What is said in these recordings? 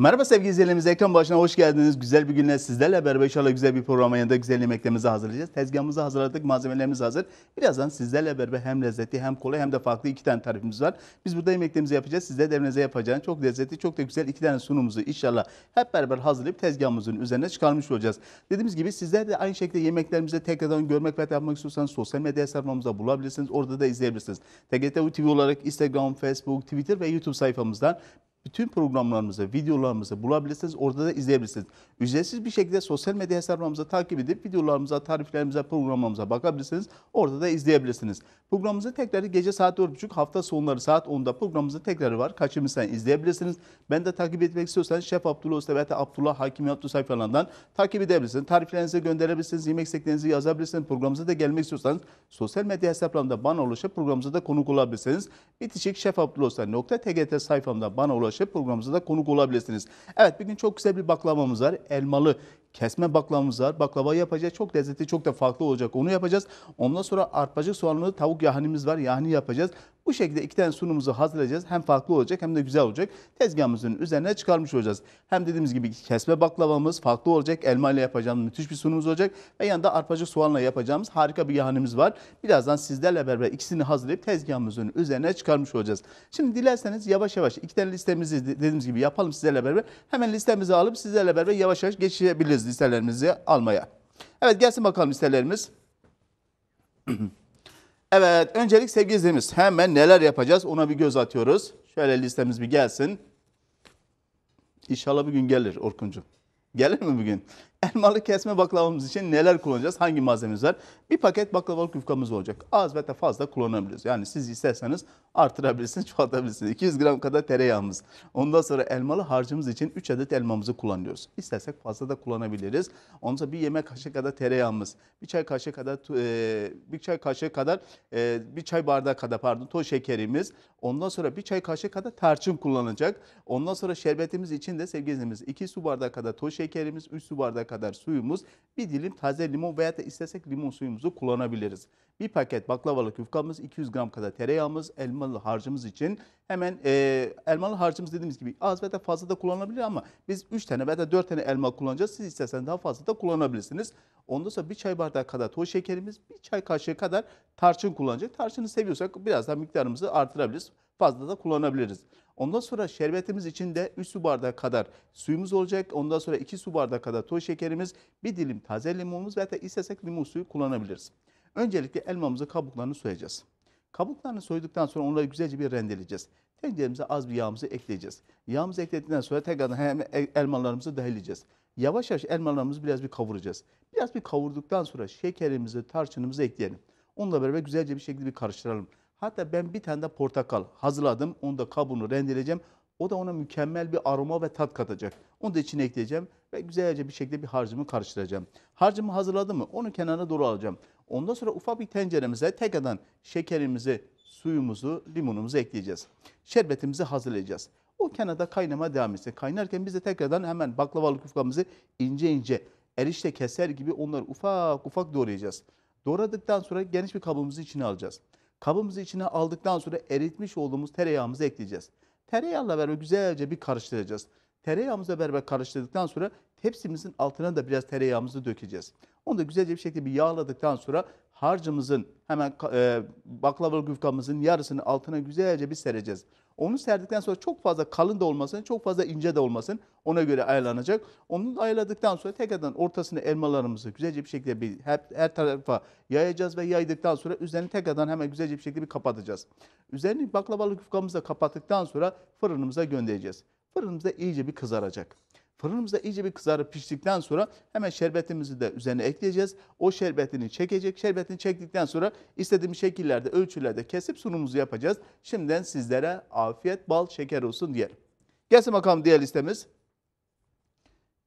Merhaba sevgili izleyicilerimiz, ekran başına hoş geldiniz. Güzel bir günle sizlerle beraber inşallah güzel bir programa yanında güzel yemeklerimizi hazırlayacağız. Tezgahımızı hazırladık, malzemelerimiz hazır. Birazdan sizlerle beraber hem lezzetli hem kolay hem de farklı iki tane tarifimiz var. Biz burada yemeklerimizi yapacağız, siz de evinize yapacağınız çok lezzetli, çok da güzel iki tane sunumumuzu inşallah hep beraber hazırlayıp tezgahımızın üzerine çıkarmış olacağız. Dediğimiz gibi sizler de aynı şekilde yemeklerimizi tekrardan görmek ve yapmak istiyorsanız sosyal medya hesaplarımızda bulabilirsiniz. Orada da izleyebilirsiniz. TGTU TV olarak Instagram, Facebook, Twitter ve YouTube sayfamızdan bütün programlarımızı, videolarımızı bulabilirsiniz. Orada da izleyebilirsiniz. Ücretsiz bir şekilde sosyal medya hesaplarımızı takip edip videolarımıza, tariflerimize, programlarımıza bakabilirsiniz. Orada da izleyebilirsiniz. Programımızın tekrarı gece saat 4.30 hafta sonları saat 10'da programımızın tekrarı var. Kaçırmışsan izleyebilirsiniz. Ben de takip etmek istiyorsanız Şef Abdullah Usta ve Abdullah Hakim Yaptu sayfalarından takip edebilirsiniz. Tariflerinizi gönderebilirsiniz. Yemek isteklerinizi yazabilirsiniz. Programımıza da gelmek istiyorsanız sosyal medya hesaplarımda bana ulaşıp programımıza da konuk olabilirsiniz. Bitişik Abdullah şefabdullah.tgt sayfamda bana ulaşıp Yılbaşı programımıza da konuk olabilirsiniz. Evet bugün çok güzel bir baklavamız var. Elmalı Kesme baklavamız var. Baklava yapacağız. Çok lezzetli, çok da farklı olacak. Onu yapacağız. Ondan sonra arpacık soğanlı tavuk yahnimiz var. Yahni yapacağız. Bu şekilde iki tane sunumumuzu hazırlayacağız. Hem farklı olacak hem de güzel olacak. Tezgahımızın üzerine çıkarmış olacağız. Hem dediğimiz gibi kesme baklavamız farklı olacak. Elma ile yapacağımız müthiş bir sunumumuz olacak. Ve yanında arpacık soğanla yapacağımız harika bir yahnimiz var. Birazdan sizlerle beraber ikisini hazırlayıp tezgahımızın üzerine çıkarmış olacağız. Şimdi dilerseniz yavaş yavaş iki tane listemizi dediğimiz gibi yapalım sizlerle beraber. Hemen listemizi alıp sizlerle beraber yavaş yavaş geçebiliriz listelerimizi almaya. Evet gelsin bakalım listelerimiz. evet öncelik sevgili izleyicimiz hemen neler yapacağız ona bir göz atıyoruz. Şöyle listemiz bir gelsin. İnşallah bugün gelir Orkuncu. Gelir mi bugün? Elmalı kesme baklavamız için neler kullanacağız? Hangi malzememiz var? Bir paket baklavalık yufkamız olacak. Az ve fazla kullanabiliriz. Yani siz isterseniz artırabilirsiniz, çoğaltabilirsiniz. 200 gram kadar tereyağımız. Ondan sonra elmalı harcımız için 3 adet elmamızı kullanıyoruz. İstersek fazla da kullanabiliriz. Ondan sonra bir yemek kaşığı kadar tereyağımız, bir çay kaşığı kadar e, bir çay kaşığı kadar e, bir çay bardağı kadar pardon toz şekerimiz. Ondan sonra bir çay kaşığı kadar tarçın kullanacak. Ondan sonra şerbetimiz için de sevgili izleyicimiz 2 su bardağı kadar toz şekerimiz, 3 su bardağı kadar suyumuz bir dilim taze limon veya da istesek limon suyumuzu kullanabiliriz. Bir paket baklavalık yufkamız, 200 gram kadar tereyağımız, elmalı harcımız için hemen e, elmalı harcımız dediğimiz gibi az veya fazla da kullanılabilir ama biz 3 tane veya da 4 tane elma kullanacağız. Siz isterseniz daha fazla da kullanabilirsiniz. Ondan sonra bir çay bardağı kadar toz şekerimiz, bir çay kaşığı kadar tarçın kullanacak. Tarçını seviyorsak biraz daha miktarımızı artırabiliriz. Fazla da kullanabiliriz. Ondan sonra şerbetimiz içinde 3 su bardağı kadar suyumuz olacak. Ondan sonra 2 su bardağı kadar toz şekerimiz, bir dilim taze limonumuz ve istesek limon suyu kullanabiliriz. Öncelikle elmamızın kabuklarını soyacağız. Kabuklarını soyduktan sonra onları güzelce bir rendeleyeceğiz. Tenceremize az bir yağımızı ekleyeceğiz. Yağımızı ekledikten sonra tekrardan hem elmalarımızı dahileceğiz. Yavaş yavaş elmalarımızı biraz bir kavuracağız. Biraz bir kavurduktan sonra şekerimizi, tarçınımızı ekleyelim. Onunla beraber güzelce bir şekilde bir karıştıralım. Hatta ben bir tane de portakal hazırladım. Onu da kabuğunu rendeleyeceğim. O da ona mükemmel bir aroma ve tat katacak. Onu da içine ekleyeceğim ve güzelce bir şekilde bir harcımı karıştıracağım. Harcımı hazırladım mı onu kenara doğru alacağım. Ondan sonra ufak bir tenceremize tekrardan şekerimizi, suyumuzu, limonumuzu ekleyeceğiz. Şerbetimizi hazırlayacağız. O kenarda kaynama devam etsin. Kaynarken biz de tekrardan hemen baklavalık yufkamızı ince ince erişte keser gibi onları ufak ufak doğrayacağız. Doğradıktan sonra geniş bir kabımızı içine alacağız. Kabımızı içine aldıktan sonra eritmiş olduğumuz tereyağımızı ekleyeceğiz. Tereyağla beraber güzelce bir karıştıracağız. Tereyağımızla beraber karıştırdıktan sonra tepsimizin altına da biraz tereyağımızı dökeceğiz. Onu da güzelce bir şekilde bir yağladıktan sonra harcımızın hemen e, baklavalı yufkamızın yarısını altına güzelce bir sereceğiz. Onu serdikten sonra çok fazla kalın da olmasın, çok fazla ince de olmasın. Ona göre ayarlanacak. Onu ayarladıktan sonra tekrardan ortasını elmalarımızı güzelce bir şekilde bir her, her tarafa yayacağız ve yaydıktan sonra üzerini tekrardan hemen güzelce bir şekilde bir kapatacağız. Üzerini baklavalı yufkamızla kapattıktan sonra fırınımıza göndereceğiz. Fırınımızda iyice bir kızaracak. Fırınımızda iyice bir kızarıp piştikten sonra hemen şerbetimizi de üzerine ekleyeceğiz. O şerbetini çekecek. Şerbetini çektikten sonra istediğimiz şekillerde, ölçülerde kesip sunumumuzu yapacağız. Şimdiden sizlere afiyet, bal, şeker olsun diyelim. Gelsin bakalım diğer listemiz.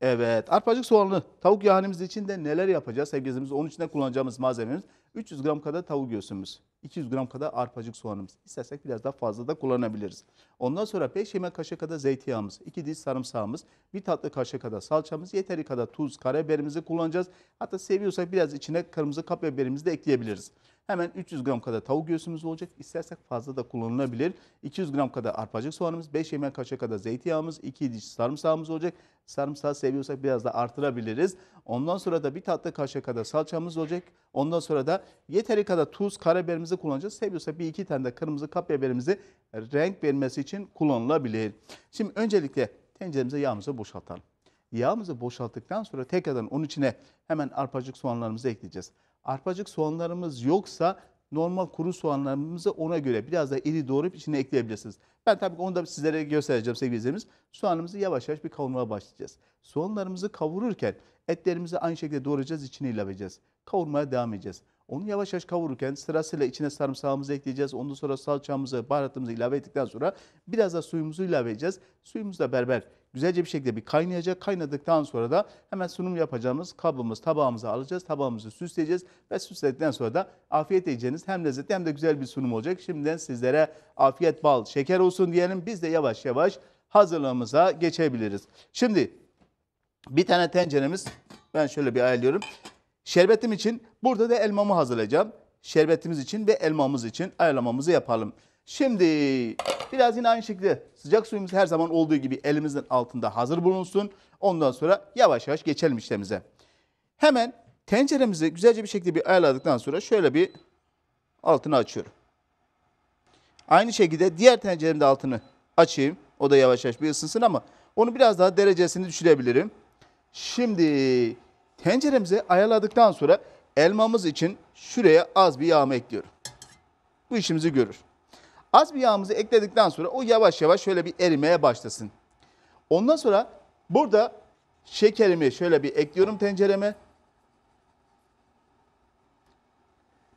Evet. Arpacık soğanlı tavuk yahnimiz için de neler yapacağız sevgili Onun için de kullanacağımız malzememiz 300 gram kadar tavuk göğsümüz. 200 gram kadar arpacık soğanımız. İstersek biraz daha fazla da kullanabiliriz. Ondan sonra 5 yemek kaşığı kadar zeytinyağımız, 2 diş sarımsağımız, 1 tatlı kaşığı kadar salçamız, yeteri kadar tuz, karabiberimizi kullanacağız. Hatta seviyorsak biraz içine kırmızı kapya biberimizi de ekleyebiliriz. Hemen 300 gram kadar tavuk göğsümüz olacak. İstersek fazla da kullanılabilir. 200 gram kadar arpacık soğanımız, 5 yemek kaşığı kadar zeytinyağımız, 2 diş sarımsağımız olacak. Sarımsağı seviyorsak biraz da artırabiliriz. Ondan sonra da bir tatlı kaşığı kadar salçamız olacak. Ondan sonra da yeteri kadar tuz, karabiberimizi kullanacağız. Seviyorsa bir iki tane de kırmızı kapyaberimizi renk vermesi için kullanılabilir. Şimdi öncelikle tenceremize yağımızı boşaltalım. Yağımızı boşalttıktan sonra tekrardan onun içine hemen arpacık soğanlarımızı ekleyeceğiz. Arpacık soğanlarımız yoksa normal kuru soğanlarımızı ona göre biraz da iri doğrayıp içine ekleyebilirsiniz. Ben tabii onu da sizlere göstereceğim sevgili izleyicilerimiz. Soğanımızı yavaş yavaş bir kavurmaya başlayacağız. Soğanlarımızı kavururken etlerimizi aynı şekilde doğrayacağız, içine ilave edeceğiz. Kavurmaya devam edeceğiz. Onu yavaş yavaş kavururken sırasıyla içine sarımsağımızı ekleyeceğiz. Ondan sonra salçamızı, baharatımızı ilave ettikten sonra biraz da suyumuzu ilave edeceğiz. Suyumuz da berber güzelce bir şekilde bir kaynayacak. Kaynadıktan sonra da hemen sunum yapacağımız kabımız tabağımızı alacağız. Tabağımızı süsleyeceğiz ve süsledikten sonra da afiyet edeceğiniz hem lezzetli hem de güzel bir sunum olacak. Şimdiden sizlere afiyet bal şeker olsun diyelim. Biz de yavaş yavaş hazırlığımıza geçebiliriz. Şimdi bir tane tenceremiz ben şöyle bir ayarlıyorum. Şerbetim için burada da elmamı hazırlayacağım. Şerbetimiz için ve elmamız için ayarlamamızı yapalım. Şimdi biraz yine aynı şekilde sıcak suyumuz her zaman olduğu gibi elimizin altında hazır bulunsun. Ondan sonra yavaş yavaş geçelim işlemimize. Hemen tenceremizi güzelce bir şekilde bir ayarladıktan sonra şöyle bir altını açıyorum. Aynı şekilde diğer tenceremde altını açayım. O da yavaş yavaş bir ısınsın ama onu biraz daha derecesini düşürebilirim. Şimdi tenceremizi ayarladıktan sonra elmamız için şuraya az bir yağma ekliyorum. Bu işimizi görür. Az bir yağımızı ekledikten sonra o yavaş yavaş şöyle bir erimeye başlasın. Ondan sonra burada şekerimi şöyle bir ekliyorum tencereme.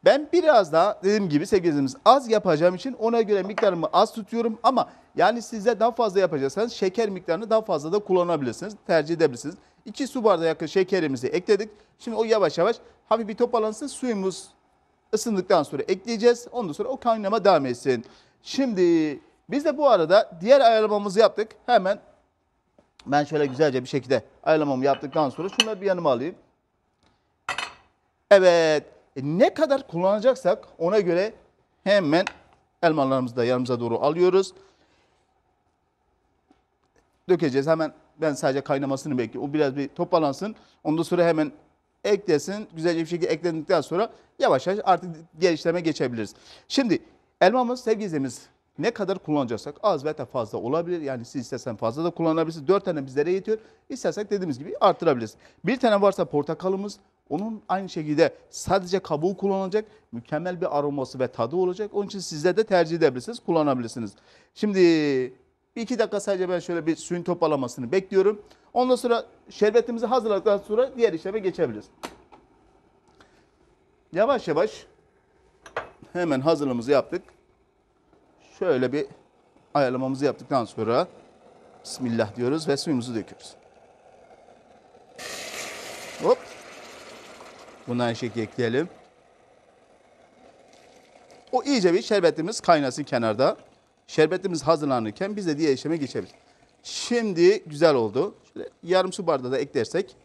Ben biraz daha dediğim gibi sevgilimiz az yapacağım için ona göre miktarımı az tutuyorum ama yani sizde daha fazla yapacaksanız şeker miktarını daha fazla da kullanabilirsiniz, tercih edebilirsiniz. 2 su bardağı yakın şekerimizi ekledik. Şimdi o yavaş yavaş hafif bir toparlansın suyumuz ısındıktan sonra ekleyeceğiz. Ondan sonra o kaynama devam etsin. Şimdi biz de bu arada diğer ayarlamamızı yaptık. Hemen ben şöyle güzelce bir şekilde ayarlamamı yaptıktan sonra şunları bir yanıma alayım. Evet. E, ne kadar kullanacaksak ona göre hemen elmalarımızı da yanımıza doğru alıyoruz. Dökeceğiz. Hemen ben sadece kaynamasını bekliyorum. O biraz bir toparlansın. Ondan sonra hemen eklesin. Güzelce bir şekilde eklendikten sonra yavaş yavaş artık diğer işleme geçebiliriz. Şimdi elmamız sevgili izleyicimiz ne kadar kullanacaksak az veya fazla olabilir. Yani siz istersen fazla da kullanabilirsiniz. dört tane bizlere yetiyor. İstersek dediğimiz gibi arttırabiliriz. Bir tane varsa portakalımız onun aynı şekilde sadece kabuğu kullanılacak. Mükemmel bir aroması ve tadı olacak. Onun için sizler de tercih edebilirsiniz, kullanabilirsiniz. Şimdi bir iki dakika sadece ben şöyle bir suyun topalamasını bekliyorum. Ondan sonra şerbetimizi hazırladıktan sonra diğer işleme geçebiliriz. Yavaş yavaş hemen hazırlığımızı yaptık. Şöyle bir ayarlamamızı yaptıktan sonra Bismillah diyoruz ve suyumuzu döküyoruz. Hop. Buna eşek ekleyelim. O iyice bir şerbetimiz kaynasın kenarda. Şerbetimiz hazırlanırken biz de diğer işleme geçebiliriz. Şimdi güzel oldu. Şöyle yarım su bardağı da eklersek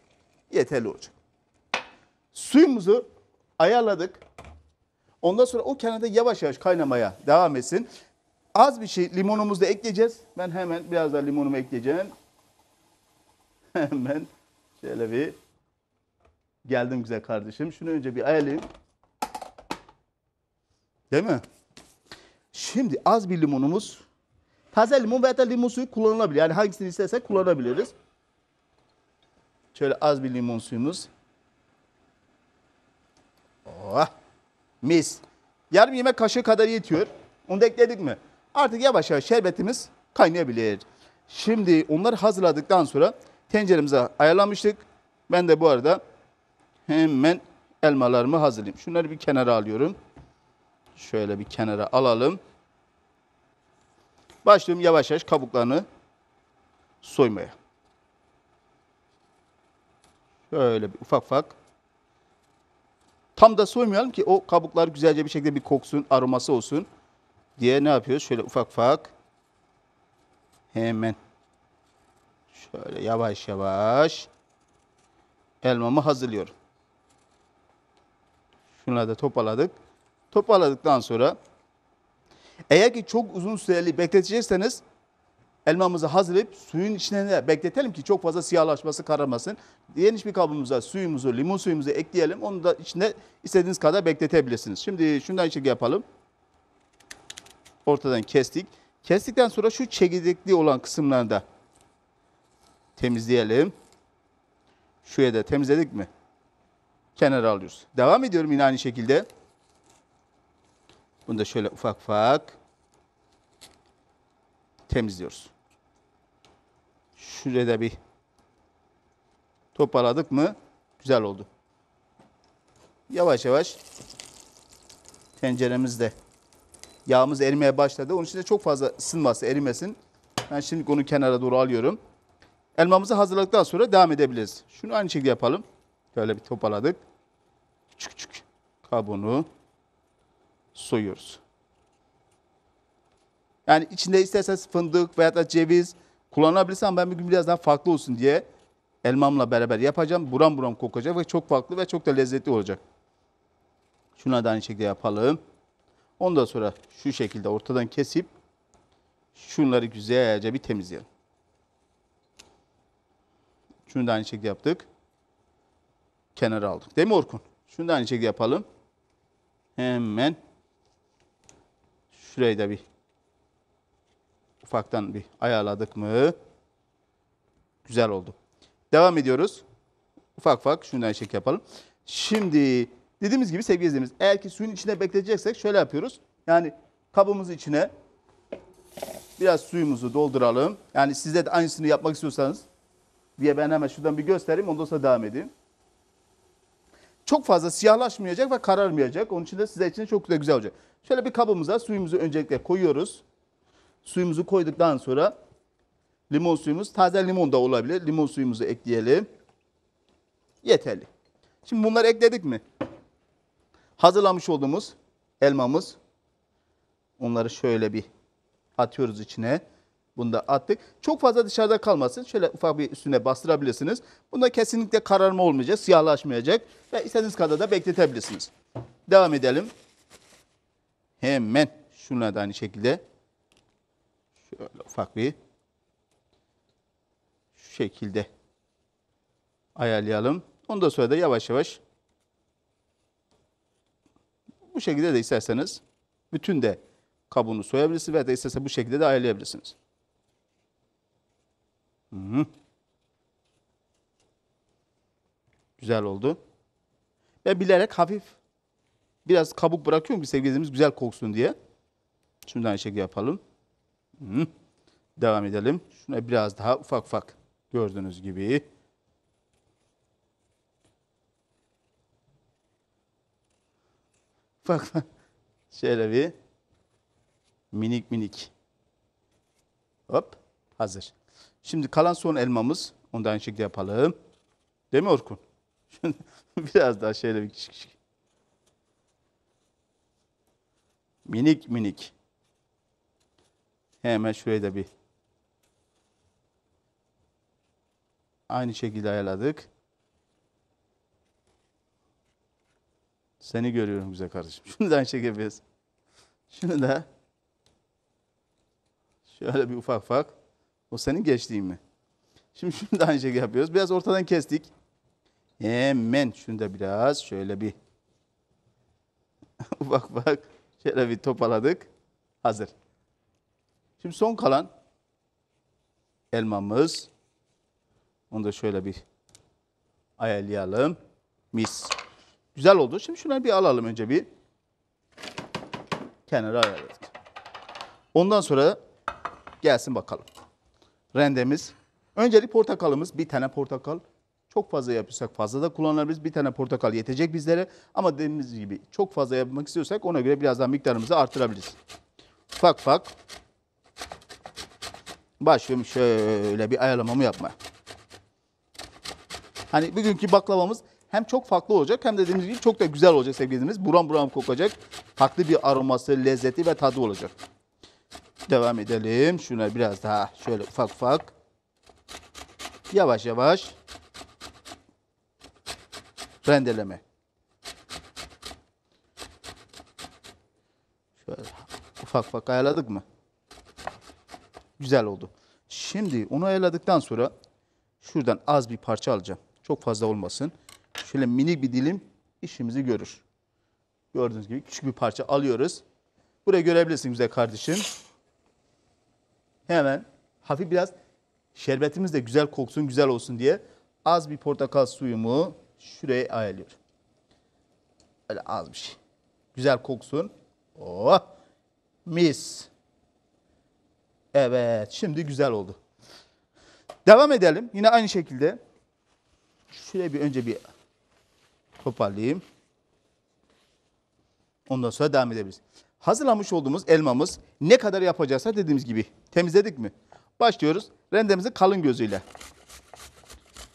yeterli olacak. Suyumuzu ayarladık. Ondan sonra o kenarda yavaş yavaş kaynamaya devam etsin. Az bir şey limonumuzu da ekleyeceğiz. Ben hemen biraz daha limonumu ekleyeceğim. Hemen şöyle bir geldim güzel kardeşim. Şunu önce bir ayarlayayım. Değil mi? Şimdi az bir limonumuz. Taze limon veya limon suyu kullanılabilir. Yani hangisini istersek kullanabiliriz. Şöyle az bir limon suyumuz. Oh, mis. Yarım yemek kaşığı kadar yetiyor. Onu da ekledik mi? Artık yavaş yavaş şerbetimiz kaynayabilir. Şimdi onları hazırladıktan sonra tenceremize ayarlamıştık. Ben de bu arada hemen elmalarımı hazırlayayım. Şunları bir kenara alıyorum. Şöyle bir kenara alalım. Başlıyorum yavaş yavaş kabuklarını soymaya. Şöyle bir ufak ufak. Tam da soymayalım ki o kabuklar güzelce bir şekilde bir koksun, aroması olsun diye ne yapıyoruz? Şöyle ufak ufak. Hemen. Şöyle yavaş yavaş elmamı hazırlıyorum. Şunları da topaladık toparladıktan sonra eğer ki çok uzun süreli bekletecekseniz elmamızı hazırlayıp suyun içine bekletelim ki çok fazla siyahlaşması kararmasın. Geniş bir kabımıza suyumuzu, limon suyumuzu ekleyelim. Onu da içine istediğiniz kadar bekletebilirsiniz. Şimdi şundan içecek şey yapalım. Ortadan kestik. Kestikten sonra şu çekirdekli olan kısımlarını da temizleyelim. Şuraya da temizledik mi? Kenara alıyoruz. Devam ediyorum yine aynı şekilde. Bunu da şöyle ufak ufak temizliyoruz. Şurada bir toparladık mı güzel oldu. Yavaş yavaş tenceremizde yağımız erimeye başladı. Onun için de çok fazla ısınması, erimesin. Ben şimdi onu kenara doğru alıyorum. Elmamızı hazırladıktan sonra devam edebiliriz. Şunu aynı şekilde yapalım. Böyle bir toparladık. Küçük küçük kabuğunu soyuyoruz. Yani içinde isterseniz fındık veya da ceviz kullanabilirsem ben bugün biraz daha farklı olsun diye elmamla beraber yapacağım. Buram buram kokacak ve çok farklı ve çok da lezzetli olacak. Şuna da aynı şekilde yapalım. Ondan sonra şu şekilde ortadan kesip şunları güzelce bir temizleyelim. Şunu da aynı şekilde yaptık. Kenara aldık. Değil mi Orkun? Şunu da aynı şekilde yapalım. Hemen Şurayı da bir ufaktan bir ayarladık mı? Güzel oldu. Devam ediyoruz. Ufak ufak şundan şek yapalım. Şimdi dediğimiz gibi sevgili izleyicimiz eğer ki suyun içine bekleteceksek şöyle yapıyoruz. Yani kabımızın içine biraz suyumuzu dolduralım. Yani sizde de aynısını yapmak istiyorsanız diye ben hemen şuradan bir göstereyim ondan sonra devam edeyim çok fazla siyahlaşmayacak ve kararmayacak. Onun için de size için çok da güzel olacak. Şöyle bir kabımıza suyumuzu öncelikle koyuyoruz. Suyumuzu koyduktan sonra limon suyumuz, taze limon da olabilir. Limon suyumuzu ekleyelim. Yeterli. Şimdi bunları ekledik mi? Hazırlamış olduğumuz elmamız. Onları şöyle bir atıyoruz içine. Bunda attık. Çok fazla dışarıda kalmasın. Şöyle ufak bir üstüne bastırabilirsiniz. Bunda kesinlikle kararma olmayacak, siyahlaşmayacak ve istediğiniz kadar da bekletebilirsiniz. Devam edelim. Hemen şuna da aynı şekilde şöyle ufak bir şu şekilde ayarlayalım. Ondan sonra da yavaş yavaş bu şekilde de isterseniz bütün de kabuğunu soyabilirsiniz veya da isterse bu şekilde de ayarlayabilirsiniz. Hı -hı. Güzel oldu. Ben bilerek hafif biraz kabuk bırakıyorum ki sevgilimiz güzel koksun diye. Şimdi aynı şekilde yapalım. Hı -hı. Devam edelim. Şuna biraz daha ufak ufak gördüğünüz gibi. Ufak şöyle bir minik minik. Hop hazır. Şimdi kalan son elmamız. Onu da aynı şekilde yapalım. Değil mi Orkun? Biraz daha şöyle bir küçük Minik minik. Hemen şuraya da bir. Aynı şekilde ayarladık. Seni görüyorum güzel kardeşim. Şunu da aynı şekilde yapıyoruz. Şunu da şöyle bir ufak ufak. O senin geçtiğin mi? Şimdi şunu da aynı şekilde yapıyoruz. Biraz ortadan kestik. Hemen şunu da biraz şöyle bir ufak ufak şöyle bir topaladık. Hazır. Şimdi son kalan elmamız. Onu da şöyle bir ayarlayalım. Mis. Güzel oldu. Şimdi şunları bir alalım önce bir. Kenara ayarladık. Ondan sonra gelsin bakalım rendemiz. Öncelik portakalımız bir tane portakal. Çok fazla yapıyorsak fazla da kullanabiliriz. Bir tane portakal yetecek bizlere. Ama dediğimiz gibi çok fazla yapmak istiyorsak ona göre biraz daha miktarımızı artırabiliriz. Ufak ufak başlıyorum şöyle bir ayarlamamı yapma. Hani bugünkü baklavamız hem çok farklı olacak hem de dediğimiz gibi çok da güzel olacak sevgilimiz. Buram buram kokacak. Farklı bir aroması, lezzeti ve tadı olacak. Devam edelim. Şuna biraz daha şöyle ufak ufak. Yavaş yavaş. Rendeleme. Şöyle ufak ufak ayarladık mı? Güzel oldu. Şimdi onu ayarladıktan sonra şuradan az bir parça alacağım. Çok fazla olmasın. Şöyle minik bir dilim işimizi görür. Gördüğünüz gibi küçük bir parça alıyoruz. Buraya görebilirsiniz güzel kardeşim hemen hafif biraz şerbetimiz de güzel koksun, güzel olsun diye az bir portakal suyumu şuraya ayarlıyorum. Öyle az bir şey. Güzel koksun. Oh! Mis. Evet, şimdi güzel oldu. Devam edelim. Yine aynı şekilde şuraya bir önce bir toparlayayım. Ondan sonra devam edebiliriz. Hazırlamış olduğumuz elmamız ne kadar yapacaksa dediğimiz gibi Temizledik mi? Başlıyoruz. Rendemizi kalın gözüyle.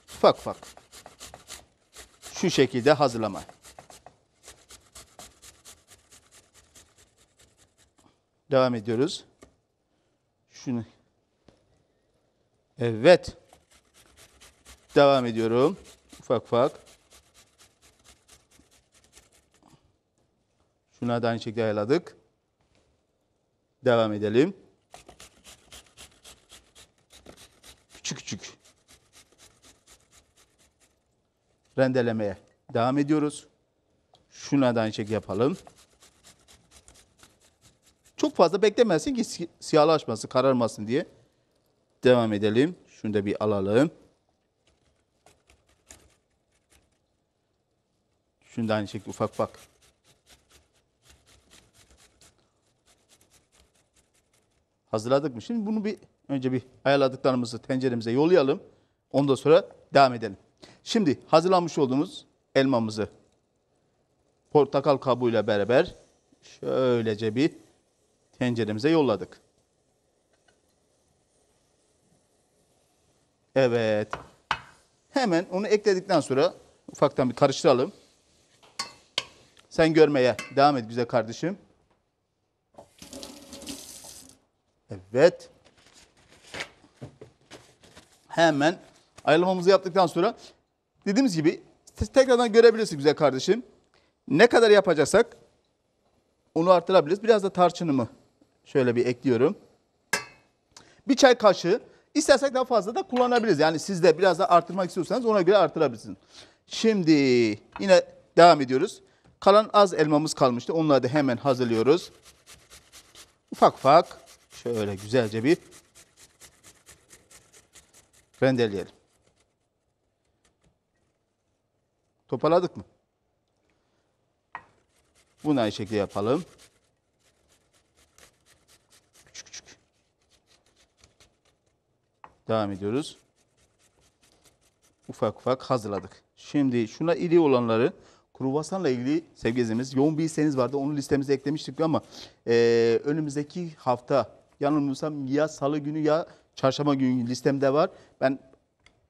Ufak ufak. Şu şekilde hazırlama. Devam ediyoruz. Şunu. Evet. Devam ediyorum. Ufak ufak. Şunları da aynı şekilde ayarladık. Devam edelim. rendelemeye devam ediyoruz. Şuna da aynı şekilde yapalım. Çok fazla beklemesin ki siyahlaşmasın, kararmasın diye. Devam edelim. Şunu da bir alalım. Şunu da aynı şekilde ufak bak. Hazırladık mı? Şimdi bunu bir önce bir ayarladıklarımızı tenceremize yollayalım. Ondan sonra devam edelim. Şimdi hazırlamış olduğumuz elmamızı portakal kabuğuyla beraber şöylece bir tenceremize yolladık. Evet. Hemen onu ekledikten sonra ufaktan bir karıştıralım. Sen görmeye devam et güzel kardeşim. Evet. Hemen Ayarlamamızı yaptıktan sonra dediğimiz gibi tekrardan görebilirsiniz güzel kardeşim. Ne kadar yapacaksak onu artırabiliriz. Biraz da tarçınımı şöyle bir ekliyorum. Bir çay kaşığı. İstersek daha fazla da kullanabiliriz. Yani siz de biraz da artırmak istiyorsanız ona göre artırabilirsiniz. Şimdi yine devam ediyoruz. Kalan az elmamız kalmıştı. Onları da hemen hazırlıyoruz. Ufak ufak şöyle güzelce bir rendeleyelim. Toparladık mı? Bunu aynı şekilde yapalım. Küçük küçük. Devam ediyoruz. Ufak ufak hazırladık. Şimdi şuna iri olanları kruvasanla ilgili sevgilimiz yoğun bir isteğiniz vardı. Onu listemize eklemiştik ama e, önümüzdeki hafta yanılmıyorsam ya salı günü ya çarşamba günü listemde var. Ben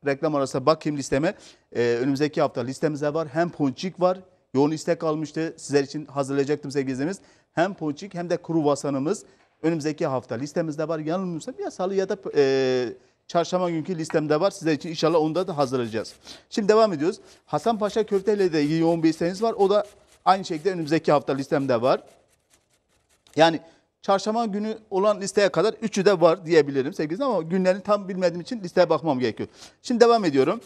reklam arasında bakayım listeme. Ee, önümüzdeki hafta listemizde var. Hem ponçik var. Yoğun istek almıştı. Sizler için hazırlayacaktım sevgili izleyicimiz. Hem ponçik hem de kuru vasanımız önümüzdeki hafta listemizde var. Yanılmıyorsam ya salı ya da e, çarşamba günkü listemde var. Sizler için inşallah onda da hazırlayacağız. Şimdi devam ediyoruz. Hasan Paşa köfte ile de ilgili yoğun bir isteğiniz var. O da aynı şekilde önümüzdeki hafta listemde var. Yani Çarşamba günü olan listeye kadar üçü de var diyebilirim sevgili ama günlerini tam bilmediğim için listeye bakmam gerekiyor. Şimdi devam ediyorum.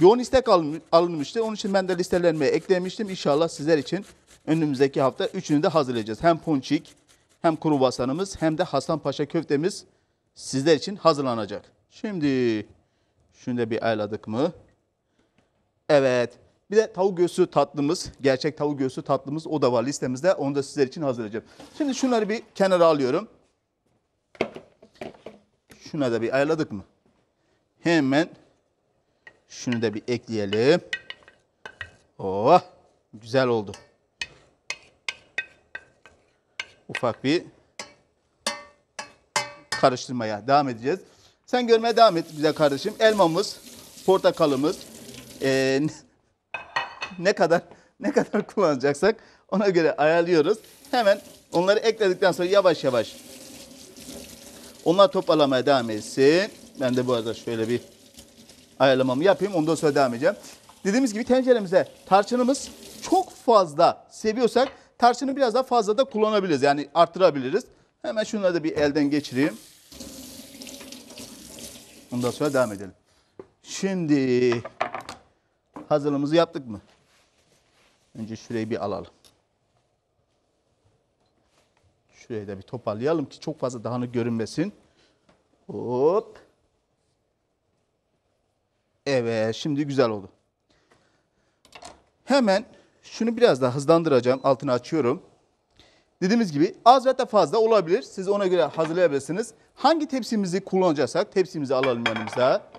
Yoğun istek alınmıştı. Onun için ben de listelerime eklemiştim. İnşallah sizler için önümüzdeki hafta üçünü de hazırlayacağız. Hem ponçik, hem kuru basanımız, hem de Hasan Paşa köftemiz sizler için hazırlanacak. Şimdi şunu da bir ayladık mı? Evet. Bir de tavuk göğsü tatlımız, gerçek tavuk göğsü tatlımız o da var listemizde. Onu da sizler için hazırlayacağım. Şimdi şunları bir kenara alıyorum. Şuna da bir ayarladık mı? Hemen şunu da bir ekleyelim. Oh, güzel oldu. Ufak bir karıştırmaya devam edeceğiz. Sen görmeye devam et güzel kardeşim. Elmamız, portakalımız, e, ne kadar ne kadar kullanacaksak ona göre ayarlıyoruz. Hemen onları ekledikten sonra yavaş yavaş onlar toparlamaya devam etsin. Ben de bu arada şöyle bir ayarlamamı yapayım. Ondan sonra devam edeceğim. Dediğimiz gibi tenceremize tarçınımız çok fazla seviyorsak tarçını biraz daha fazla da kullanabiliriz. Yani arttırabiliriz. Hemen şunları da bir elden geçireyim. Ondan sonra devam edelim. Şimdi hazırlığımızı yaptık mı? Önce şurayı bir alalım. Şurayı da bir toparlayalım ki çok fazla dağınık görünmesin. Hop. Evet şimdi güzel oldu. Hemen şunu biraz daha hızlandıracağım. Altını açıyorum. Dediğimiz gibi az veya da fazla olabilir. Siz ona göre hazırlayabilirsiniz. Hangi tepsimizi kullanacaksak tepsimizi alalım yanımıza.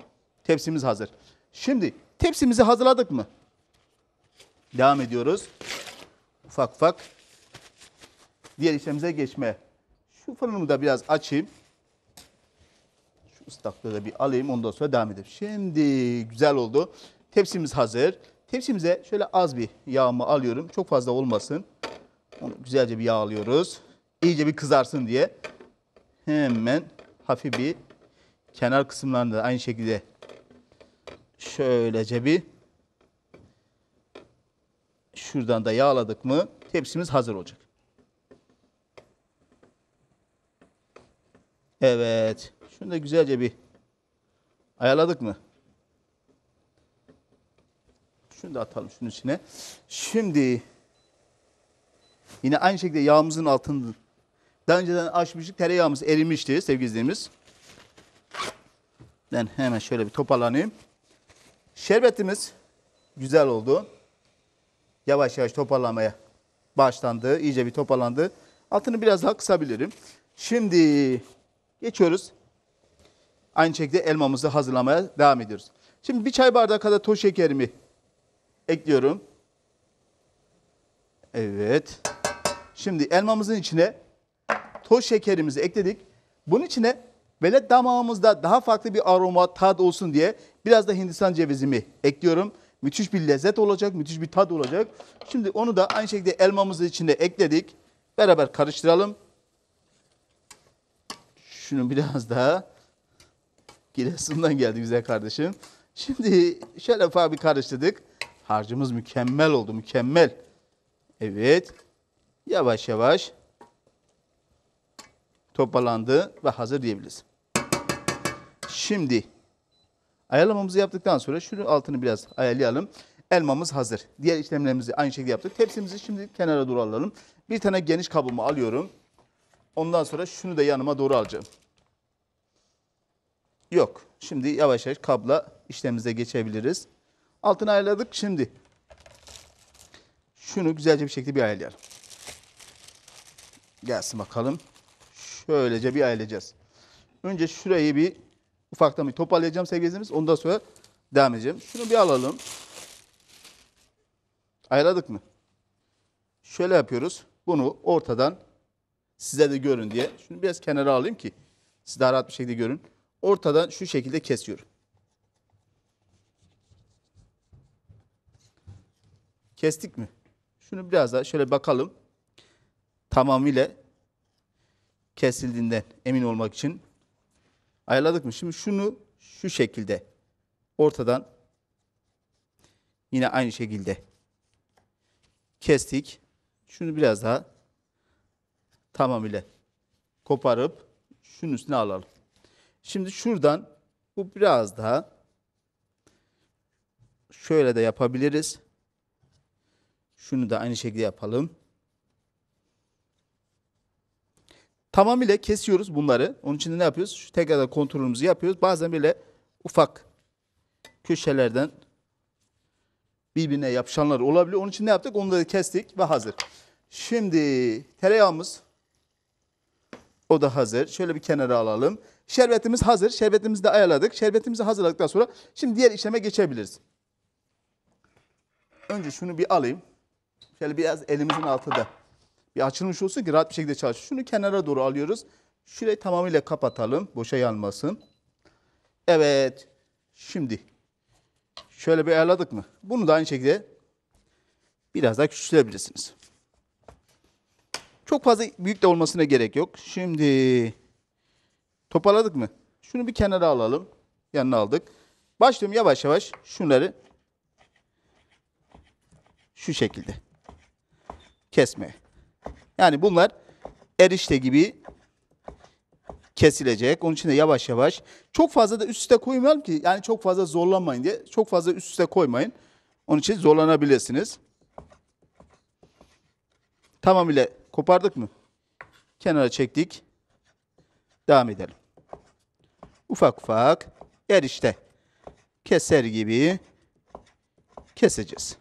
Tepsimiz hazır. Şimdi tepsimizi hazırladık mı? Devam ediyoruz. Ufak ufak diğer işlemimize geçme. Şu fırınımı da biraz açayım. Şu ıslaklığı da bir alayım ondan sonra devam edelim. Şimdi güzel oldu. Tepsimiz hazır. Tepsimize şöyle az bir yağımı alıyorum. Çok fazla olmasın. Onu güzelce bir yağlıyoruz. İyice bir kızarsın diye. Hemen hafif bir kenar kısımlarında aynı şekilde şöylece bir Şuradan da yağladık mı tepsimiz hazır olacak. Evet. Şunu da güzelce bir ayarladık mı? Şunu da atalım şunun içine. Şimdi yine aynı şekilde yağımızın altını daha önceden açmıştık. Tereyağımız erimişti sevgili izleyicimiz. Ben hemen şöyle bir toparlanayım. Şerbetimiz güzel oldu yavaş yavaş toparlamaya başlandı. iyice bir toparlandı. Altını biraz daha kısabilirim. Şimdi geçiyoruz. Aynı şekilde elmamızı hazırlamaya devam ediyoruz. Şimdi bir çay bardağı kadar toz şekerimi ekliyorum. Evet. Şimdi elmamızın içine toz şekerimizi ekledik. Bunun içine böyle damağımızda daha farklı bir aroma, tat olsun diye biraz da Hindistan cevizimi ekliyorum. Müthiş bir lezzet olacak, müthiş bir tat olacak. Şimdi onu da aynı şekilde elmamızın içinde ekledik. Beraber karıştıralım. Şunu biraz daha Giresun'dan geldi güzel kardeşim. Şimdi Şeref bir karıştırdık. Harcımız mükemmel oldu, mükemmel. Evet. Yavaş yavaş toparlandı ve hazır diyebiliriz. Şimdi Ayarlamamızı yaptıktan sonra şunun altını biraz ayarlayalım. Elmamız hazır. Diğer işlemlerimizi aynı şekilde yaptık. Tepsimizi şimdi kenara doğru alalım. Bir tane geniş kabımı alıyorum. Ondan sonra şunu da yanıma doğru alacağım. Yok. Şimdi yavaş yavaş kabla işlemimize geçebiliriz. Altını ayarladık. Şimdi şunu güzelce bir şekilde bir ayarlayalım. Gelsin bakalım. Şöylece bir ayarlayacağız. Önce şurayı bir ufaktan bir toparlayacağım sevgilimiz, izleyicimiz. Ondan sonra devam edeceğim. Şunu bir alalım. Ayırladık mı? Şöyle yapıyoruz. Bunu ortadan size de görün diye. Şunu biraz kenara alayım ki siz daha rahat bir şekilde görün. Ortadan şu şekilde kesiyorum. Kestik mi? Şunu biraz daha şöyle bakalım. Tamamıyla kesildiğinden emin olmak için Ayarladık mı? Şimdi şunu şu şekilde ortadan yine aynı şekilde kestik. Şunu biraz daha tamamıyla koparıp şunun üstüne alalım. Şimdi şuradan bu biraz daha şöyle de yapabiliriz. Şunu da aynı şekilde yapalım. Tamamıyla kesiyoruz bunları. Onun için ne yapıyoruz? Şu tekrardan kontrolümüzü yapıyoruz. Bazen bile ufak köşelerden birbirine yapışanlar olabilir. Onun için ne yaptık? Onları da kestik ve hazır. Şimdi tereyağımız o da hazır. Şöyle bir kenara alalım. Şerbetimiz hazır. Şerbetimizi de ayarladık. Şerbetimizi hazırladıktan sonra şimdi diğer işleme geçebiliriz. Önce şunu bir alayım. Şöyle biraz elimizin altında bir açılmış olsun ki rahat bir şekilde çalışsın. Şunu kenara doğru alıyoruz. Şurayı tamamıyla kapatalım. Boşa yanmasın. Evet. Şimdi şöyle bir ayarladık mı? Bunu da aynı şekilde biraz daha küçültebilirsiniz. Çok fazla büyük de olmasına gerek yok. Şimdi toparladık mı? Şunu bir kenara alalım. Yanına aldık. Başlıyorum yavaş yavaş şunları şu şekilde kesmeye. Yani bunlar erişte gibi kesilecek. Onun için de yavaş yavaş. Çok fazla da üst üste koymayalım ki yani çok fazla zorlanmayın diye. Çok fazla üst üste koymayın. Onun için zorlanabilirsiniz. Tamamıyla kopardık mı? Kenara çektik. Devam edelim. Ufak ufak erişte keser gibi keseceğiz.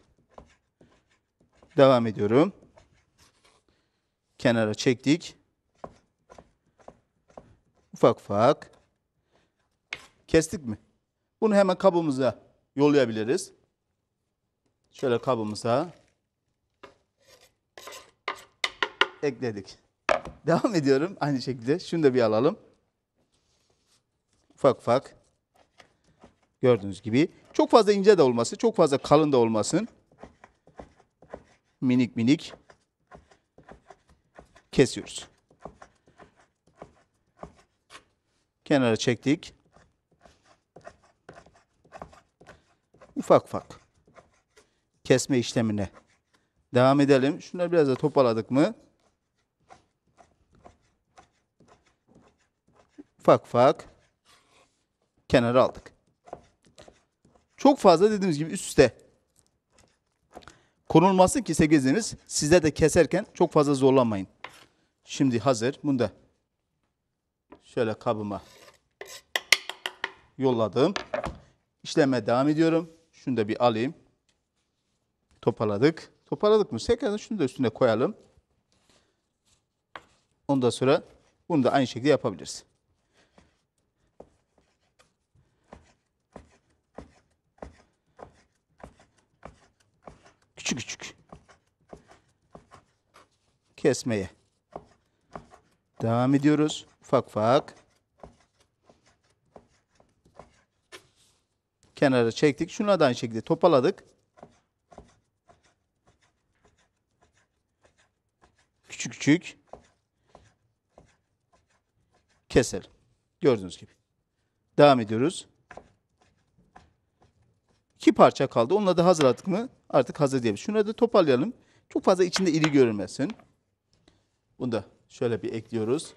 Devam ediyorum kenara çektik. Ufak ufak kestik mi? Bunu hemen kabımıza yollayabiliriz. Şöyle kabımıza ekledik. Devam ediyorum aynı şekilde. Şunu da bir alalım. Ufak ufak. Gördüğünüz gibi. Çok fazla ince de olmasın. Çok fazla kalın da olmasın. Minik minik kesiyoruz. Kenara çektik. Ufak ufak kesme işlemine devam edelim. Şunları biraz da toparladık mı? Ufak ufak kenara aldık. Çok fazla dediğimiz gibi üstte üste konulması ki 8'imiz sizler de keserken çok fazla zorlanmayın. Şimdi hazır. Bunu da şöyle kabıma yolladım. İşleme devam ediyorum. Şunu da bir alayım. Toparladık. Toparladık mı? Tekrar şunu da üstüne koyalım. Ondan sonra bunu da aynı şekilde yapabiliriz. Küçük küçük kesmeye Devam ediyoruz. Ufak ufak. Kenara çektik. şuna da aynı şekilde topaladık. Küçük küçük. Keselim. Gördüğünüz gibi. Devam ediyoruz. İki parça kaldı. Onunla da hazır attık mı? Artık hazır diyebiliriz. Şunu da toparlayalım. Çok fazla içinde iri görünmesin. Bunu da Şöyle bir ekliyoruz.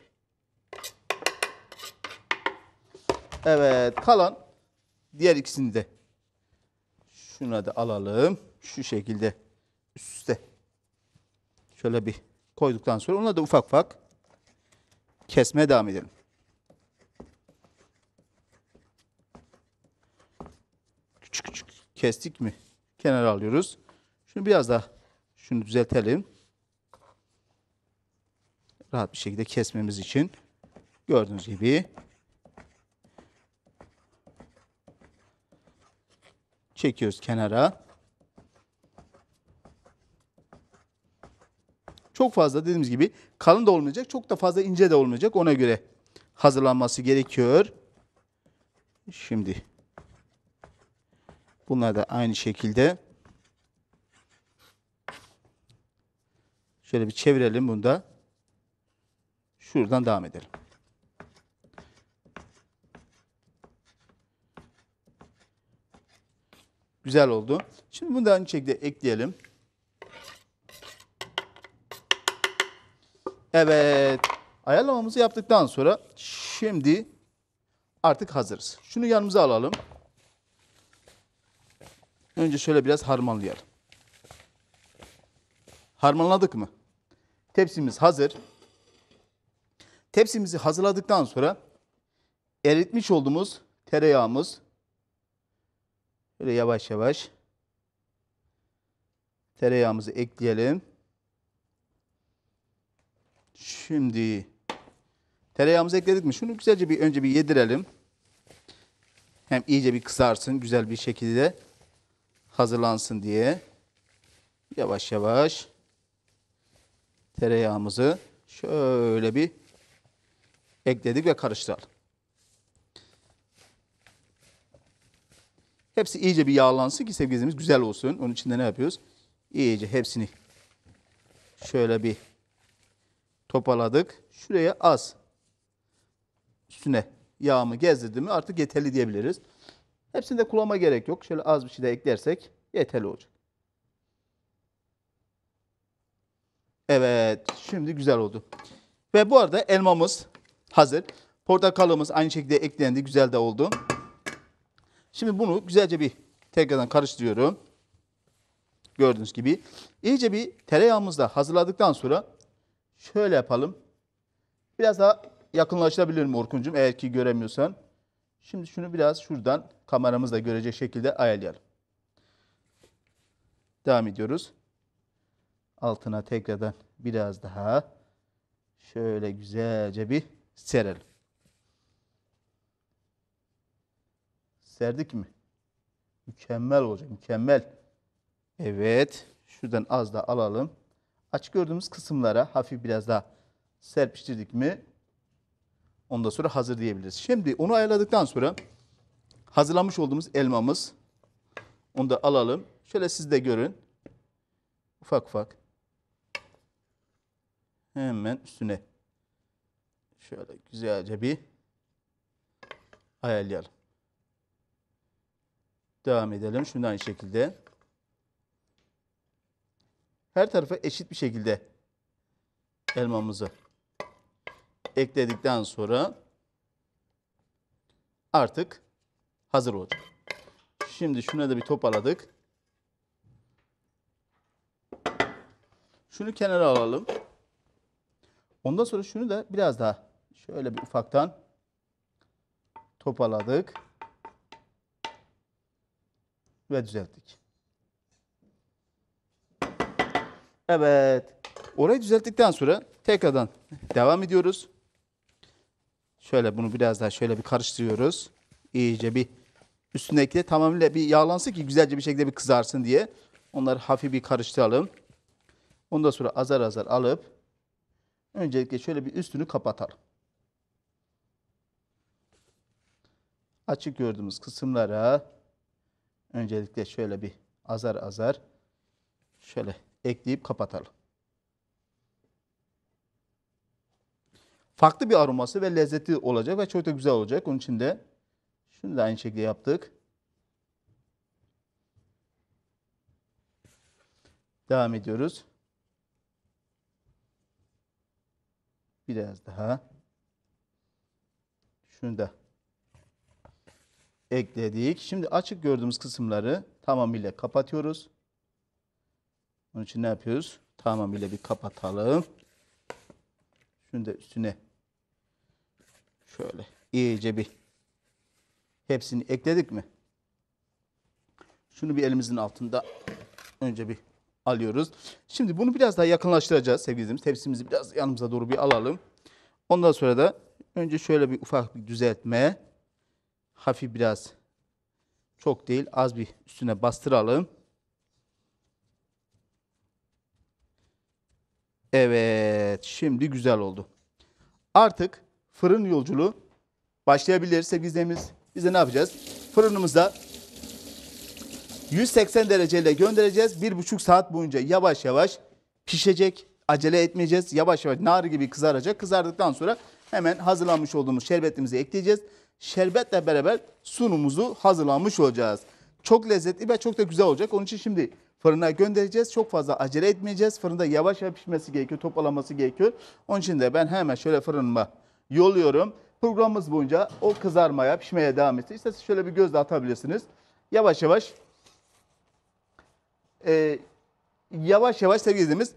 Evet kalan diğer ikisini de şuna da alalım. Şu şekilde üste şöyle bir koyduktan sonra ona da ufak ufak kesmeye devam edelim. Küçük küçük kestik mi? Kenara alıyoruz. Şunu biraz daha şunu düzeltelim rahat bir şekilde kesmemiz için gördüğünüz gibi çekiyoruz kenara. Çok fazla dediğimiz gibi kalın da olmayacak, çok da fazla ince de olmayacak. Ona göre hazırlanması gerekiyor. Şimdi bunlar da aynı şekilde şöyle bir çevirelim bunu da. Şuradan devam edelim. Güzel oldu. Şimdi bunu da aynı şekilde ekleyelim. Evet. Ayarlamamızı yaptıktan sonra şimdi artık hazırız. Şunu yanımıza alalım. Önce şöyle biraz harmanlayalım. Harmanladık mı? Tepsimiz hazır. Tepsimizi hazırladıktan sonra eritmiş olduğumuz tereyağımız böyle yavaş yavaş tereyağımızı ekleyelim. Şimdi tereyağımızı ekledik mi? Şunu güzelce bir önce bir yedirelim. Hem iyice bir kızarsın, güzel bir şekilde hazırlansın diye. Yavaş yavaş tereyağımızı şöyle bir ekledik ve karıştıralım. Hepsi iyice bir yağlansın ki sebzemiz güzel olsun. Onun için de ne yapıyoruz? İyice hepsini şöyle bir topaladık. Şuraya az üstüne yağımı gezdirdim mi artık yeterli diyebiliriz. Hepsinde de kullanma gerek yok. Şöyle az bir şey de eklersek yeterli olacak. Evet, şimdi güzel oldu. Ve bu arada elmamız hazır. Portakalımız aynı şekilde eklendi. Güzel de oldu. Şimdi bunu güzelce bir tekrardan karıştırıyorum. Gördüğünüz gibi. İyice bir tereyağımızla hazırladıktan sonra şöyle yapalım. Biraz daha yakınlaştırabilirim Orkun'cum eğer ki göremiyorsan. Şimdi şunu biraz şuradan kameramızla görecek şekilde ayarlayalım. Devam ediyoruz. Altına tekrardan biraz daha şöyle güzelce bir serelim. Serdik mi? Mükemmel olacak, mükemmel. Evet, şuradan az da alalım. Aç gördüğümüz kısımlara hafif biraz daha serpiştirdik mi? Ondan sonra hazır diyebiliriz. Şimdi onu ayarladıktan sonra hazırlamış olduğumuz elmamız. Onu da alalım. Şöyle siz de görün. Ufak ufak. Hemen üstüne Şöyle güzelce bir ayarlayalım. Devam edelim. Şimdi aynı şekilde. Her tarafa eşit bir şekilde elmamızı ekledikten sonra artık hazır olacak. Şimdi şuna da bir toparladık. Şunu kenara alalım. Ondan sonra şunu da biraz daha Şöyle bir ufaktan topaladık ve düzelttik. Evet. Orayı düzelttikten sonra tekrardan devam ediyoruz. Şöyle bunu biraz daha şöyle bir karıştırıyoruz. İyice bir üstündeki de tamamıyla bir yağlansın ki güzelce bir şekilde bir kızarsın diye. Onları hafif bir karıştıralım. Ondan sonra azar azar alıp öncelikle şöyle bir üstünü kapatalım. açık gördüğümüz kısımlara öncelikle şöyle bir azar azar şöyle ekleyip kapatalım. Farklı bir aroması ve lezzeti olacak ve çok da güzel olacak. Onun için de şunu da aynı şekilde yaptık. Devam ediyoruz. Biraz daha. Şunu da ekledik. Şimdi açık gördüğümüz kısımları tamamıyla kapatıyoruz. Onun için ne yapıyoruz? Tamamıyla bir kapatalım. Şunu da üstüne şöyle iyice bir hepsini ekledik mi? Şunu bir elimizin altında önce bir alıyoruz. Şimdi bunu biraz daha yakınlaştıracağız sevgili Tepsimizi biraz yanımıza doğru bir alalım. Ondan sonra da önce şöyle bir ufak bir düzeltme hafif biraz çok değil az bir üstüne bastıralım. Evet şimdi güzel oldu. Artık fırın yolculuğu başlayabilir sevgili izleyicilerimiz. Biz de ne yapacağız? Fırınımıza 180 dereceyle göndereceğiz. 1,5 saat boyunca yavaş yavaş pişecek. Acele etmeyeceğiz. Yavaş yavaş nar gibi kızaracak. Kızardıktan sonra hemen hazırlanmış olduğumuz şerbetimizi ekleyeceğiz şerbetle beraber sunumuzu hazırlamış olacağız. Çok lezzetli ve çok da güzel olacak. Onun için şimdi fırına göndereceğiz. Çok fazla acele etmeyeceğiz. Fırında yavaş yavaş pişmesi gerekiyor, toparlanması gerekiyor. Onun için de ben hemen şöyle fırınıma yolluyorum. Programımız boyunca o kızarmaya, pişmeye devam etsin. İsterseniz şöyle bir göz atabilirsiniz. Yavaş yavaş e, yavaş yavaş sevgili izlediğimiz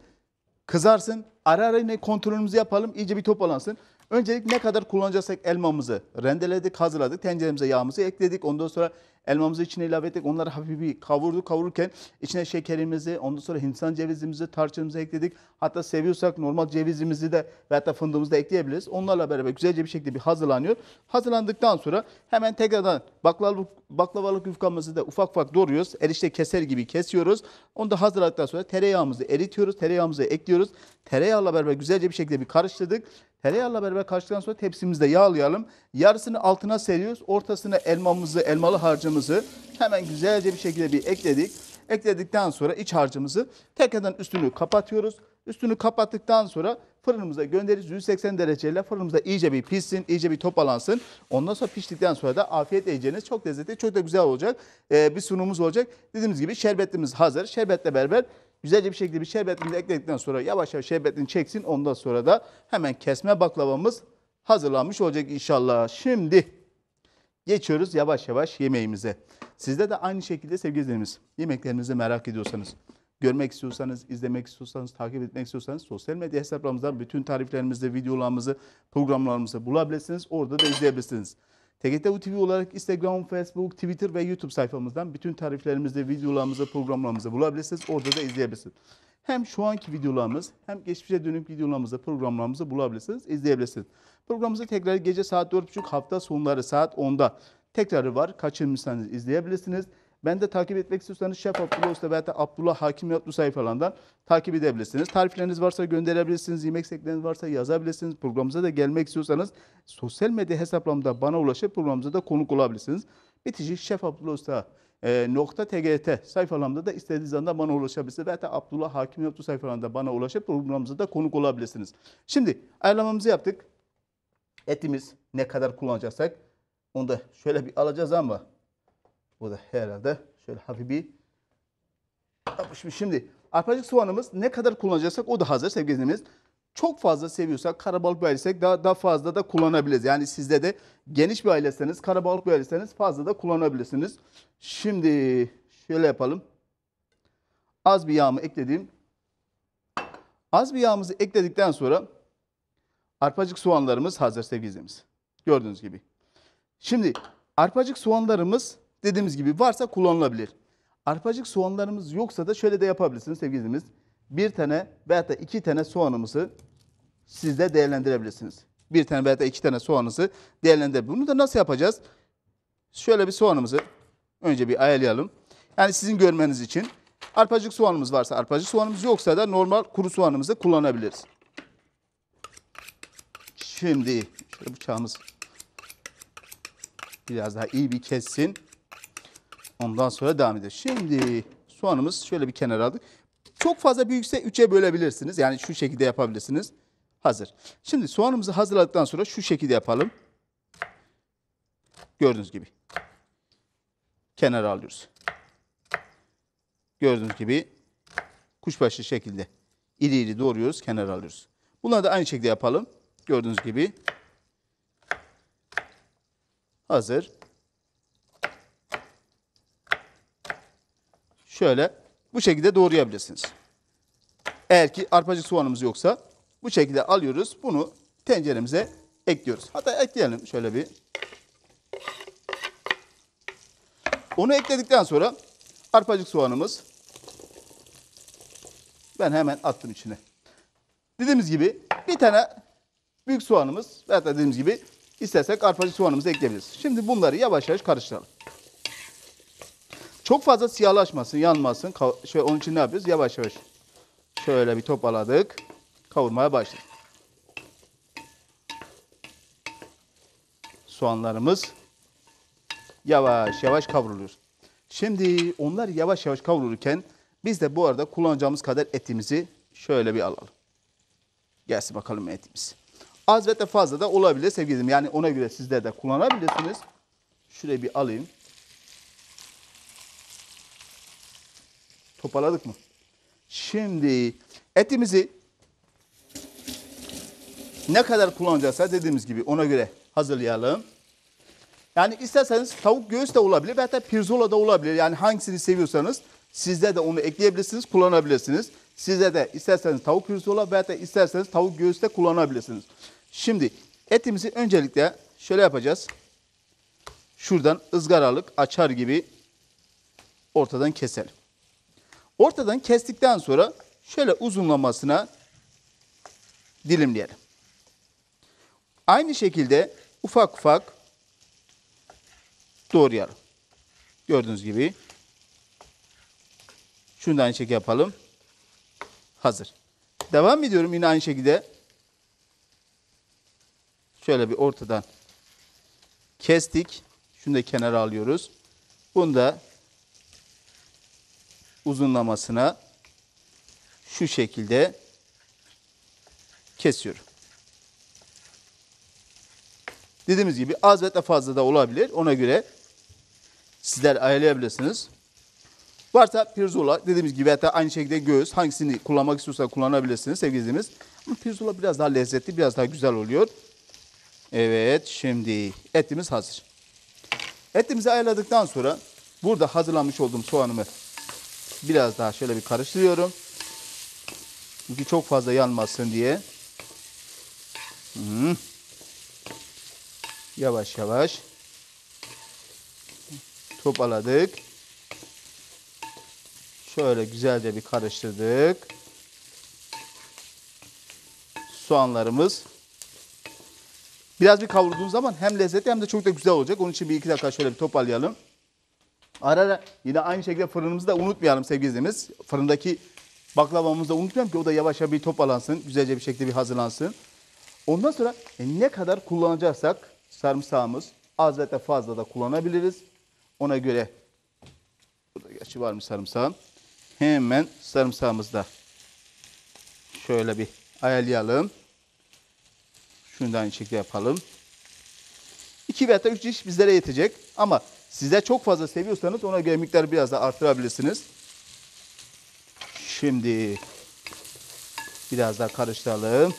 kızarsın. Ara ara yine kontrolümüzü yapalım. iyice bir toparlansın. Öncelik ne kadar kullanacaksak elmamızı rendeledik, hazırladık. Tenceremize yağımızı ekledik. Ondan sonra Elmamızı içine ilave ettik. Onları hafif bir kavurduk. Kavururken içine şekerimizi, ondan sonra Hindistan cevizimizi, tarçınımızı ekledik. Hatta seviyorsak normal cevizimizi de veya da fındığımızı da ekleyebiliriz. Onlarla beraber güzelce bir şekilde bir hazırlanıyor. Hazırlandıktan sonra hemen tekrardan baklavalık, baklavalık yufkamızı da ufak ufak doğruyoruz. Erişte keser gibi kesiyoruz. Onu da hazırladıktan sonra tereyağımızı eritiyoruz. Tereyağımızı ekliyoruz. Tereyağla beraber güzelce bir şekilde bir karıştırdık. Tereyağla beraber karıştıktan sonra tepsimizde yağlayalım. Yarısını altına seriyoruz. Ortasına elmamızı, elmalı harcımızı harcımızı hemen güzelce bir şekilde bir ekledik. Ekledikten sonra iç harcımızı tekrardan üstünü kapatıyoruz. Üstünü kapattıktan sonra fırınımıza göndeririz. 180 dereceyle fırınımızda iyice bir pişsin, iyice bir topalansın. Ondan sonra piştikten sonra da afiyet yiyeceğiniz çok lezzetli, çok da güzel olacak ee, bir sunumumuz olacak. Dediğimiz gibi şerbetimiz hazır. Şerbetle beraber güzelce bir şekilde bir şerbetimizi ekledikten sonra yavaş yavaş şerbetini çeksin. Ondan sonra da hemen kesme baklavamız hazırlanmış olacak inşallah. Şimdi Geçiyoruz yavaş yavaş yemeğimize. Sizde de aynı şekilde sevgili izleyenimiz yemeklerinizi merak ediyorsanız, görmek istiyorsanız, izlemek istiyorsanız, takip etmek istiyorsanız sosyal medya hesaplarımızdan bütün tariflerimizi, videolarımızı, programlarımızı bulabilirsiniz. Orada da izleyebilirsiniz. TGT TV olarak Instagram, Facebook, Twitter ve YouTube sayfamızdan bütün tariflerimizi, videolarımızı, programlarımızı bulabilirsiniz. Orada da izleyebilirsiniz. Hem şu anki videolarımız hem geçmişe dönük videolarımızı, programlarımızı bulabilirsiniz, izleyebilirsiniz. Programımızı tekrar gece saat 4.30 hafta sonları saat 10'da tekrarı var. Kaçırmışsanız izleyebilirsiniz. Ben de takip etmek istiyorsanız Şef Abdullah Usta veya Abdullah Hakim Yatlı sayfalarından takip edebilirsiniz. Tarifleriniz varsa gönderebilirsiniz. Yemek sekleriniz varsa yazabilirsiniz. Programımıza da gelmek istiyorsanız sosyal medya hesaplarımda bana ulaşıp programımıza da konuk olabilirsiniz. Bitici Şef Abdullah Usta e, nokta tgt sayfalarımda da istediğiniz anda bana ulaşabilirsiniz. Veya Abdullah Hakim Yatlı sayfalarında bana ulaşıp programımıza da konuk olabilirsiniz. Şimdi ayarlamamızı yaptık etimiz ne kadar kullanacaksak onu da şöyle bir alacağız ama bu da herhalde şöyle hafif bir yapışmış. Şimdi arpacık soğanımız ne kadar kullanacaksak o da hazır sevgili Çok fazla seviyorsak karabalık bir daha, daha fazla da kullanabiliriz. Yani sizde de geniş bir aileseniz karabalık bir fazla da kullanabilirsiniz. Şimdi şöyle yapalım. Az bir yağımı ekledim. Az bir yağımızı ekledikten sonra Arpacık soğanlarımız hazır Sevgilimiz Gördüğünüz gibi. Şimdi arpacık soğanlarımız dediğimiz gibi varsa kullanılabilir. Arpacık soğanlarımız yoksa da şöyle de yapabilirsiniz Sevgilimiz Bir tane veya da iki tane soğanımızı siz de değerlendirebilirsiniz. Bir tane veya da iki tane soğanımızı değerlendir. Bunu da nasıl yapacağız? Şöyle bir soğanımızı önce bir ayarlayalım. Yani sizin görmeniz için arpacık soğanımız varsa arpacık soğanımız yoksa da normal kuru soğanımızı kullanabiliriz. Şimdi şöyle bıçağımız biraz daha iyi bir kessin. Ondan sonra devam ediyor. Şimdi soğanımız şöyle bir kenara aldık. Çok fazla büyükse 3'e bölebilirsiniz. Yani şu şekilde yapabilirsiniz. Hazır. Şimdi soğanımızı hazırladıktan sonra şu şekilde yapalım. Gördüğünüz gibi. Kenara alıyoruz. Gördüğünüz gibi kuşbaşı şekilde iri iri doğruyoruz, kenara alıyoruz. Bunları da aynı şekilde yapalım gördüğünüz gibi hazır. Şöyle bu şekilde doğrayabilirsiniz. Eğer ki arpacık soğanımız yoksa bu şekilde alıyoruz. Bunu tenceremize ekliyoruz. Hatta ekleyelim şöyle bir. Onu ekledikten sonra arpacık soğanımız ben hemen attım içine. Dediğimiz gibi bir tane Büyük soğanımız zaten dediğimiz gibi istersek arpacık soğanımızı ekleyebiliriz. Şimdi bunları yavaş yavaş karıştıralım. Çok fazla siyahlaşmasın, yanmasın. Şöyle onun için ne yapıyoruz? Yavaş yavaş şöyle bir topladık, Kavurmaya başladık. Soğanlarımız yavaş yavaş kavruluyor. Şimdi onlar yavaş yavaş kavrulurken biz de bu arada kullanacağımız kadar etimizi şöyle bir alalım. Gelsin bakalım etimiz. Az ve de fazla da olabilir sevgilim. Yani ona göre sizler de kullanabilirsiniz. Şurayı bir alayım. Toparladık mı? Şimdi etimizi ne kadar kullanacaksa dediğimiz gibi ona göre hazırlayalım. Yani isterseniz tavuk göğüs de olabilir ve hatta pirzola da olabilir. Yani hangisini seviyorsanız sizde de onu ekleyebilirsiniz, kullanabilirsiniz. Sizde de isterseniz tavuk pirzola ve isterseniz tavuk göğüs de kullanabilirsiniz. Şimdi etimizi öncelikle şöyle yapacağız. Şuradan ızgaralık açar gibi ortadan keselim. Ortadan kestikten sonra şöyle uzunlamasına dilimleyelim. Aynı şekilde ufak ufak doğrayalım. Gördüğünüz gibi. Şunu da aynı şekilde yapalım. Hazır. Devam ediyorum yine aynı şekilde. Şöyle bir ortadan kestik. Şunu da kenara alıyoruz. Bunu da uzunlamasına şu şekilde kesiyorum. Dediğimiz gibi az ve fazla da olabilir. Ona göre sizler ayarlayabilirsiniz. Varsa pirzola dediğimiz gibi hatta aynı şekilde göğüs hangisini kullanmak istiyorsa kullanabilirsiniz sevgili izleyicimiz. pirzola biraz daha lezzetli, biraz daha güzel oluyor. Evet şimdi etimiz hazır. Etimizi ayarladıktan sonra burada hazırlamış olduğum soğanımı biraz daha şöyle bir karıştırıyorum. Çünkü çok fazla yanmasın diye. Hmm. Yavaş yavaş toparladık. Şöyle güzelce bir karıştırdık. Soğanlarımız Biraz bir kavurduğunuz zaman hem lezzetli hem de çok da güzel olacak. Onun için bir iki dakika şöyle bir toparlayalım. Ara ara yine aynı şekilde fırınımızı da unutmayalım sevgili izleyicimiz. Fırındaki baklavamızı da unutmayalım ki o da yavaş yavaş bir topalansın. Güzelce bir şekilde bir hazırlansın. Ondan sonra e, ne kadar kullanacaksak sarımsağımız az ve fazla da kullanabiliriz. Ona göre burada gerçi varmış sarımsağım. Hemen sarımsağımızı da şöyle bir ayarlayalım. Şunu da aynı şekilde yapalım. 2 veya 3 diş bizlere yetecek. Ama size çok fazla seviyorsanız ona göre miktarı biraz da artırabilirsiniz. Şimdi biraz daha karıştıralım.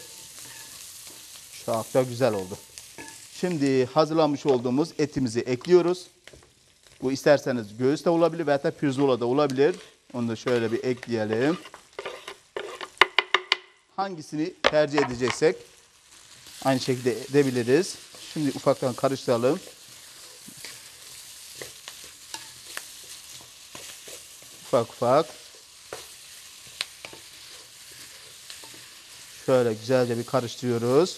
Çok da güzel oldu. Şimdi hazırlamış olduğumuz etimizi ekliyoruz. Bu isterseniz göğüs de olabilir veya da pirzola da olabilir. Onu da şöyle bir ekleyelim. Hangisini tercih edeceksek Aynı şekilde edebiliriz. Şimdi ufaktan karıştıralım. Ufak ufak. Şöyle güzelce bir karıştırıyoruz.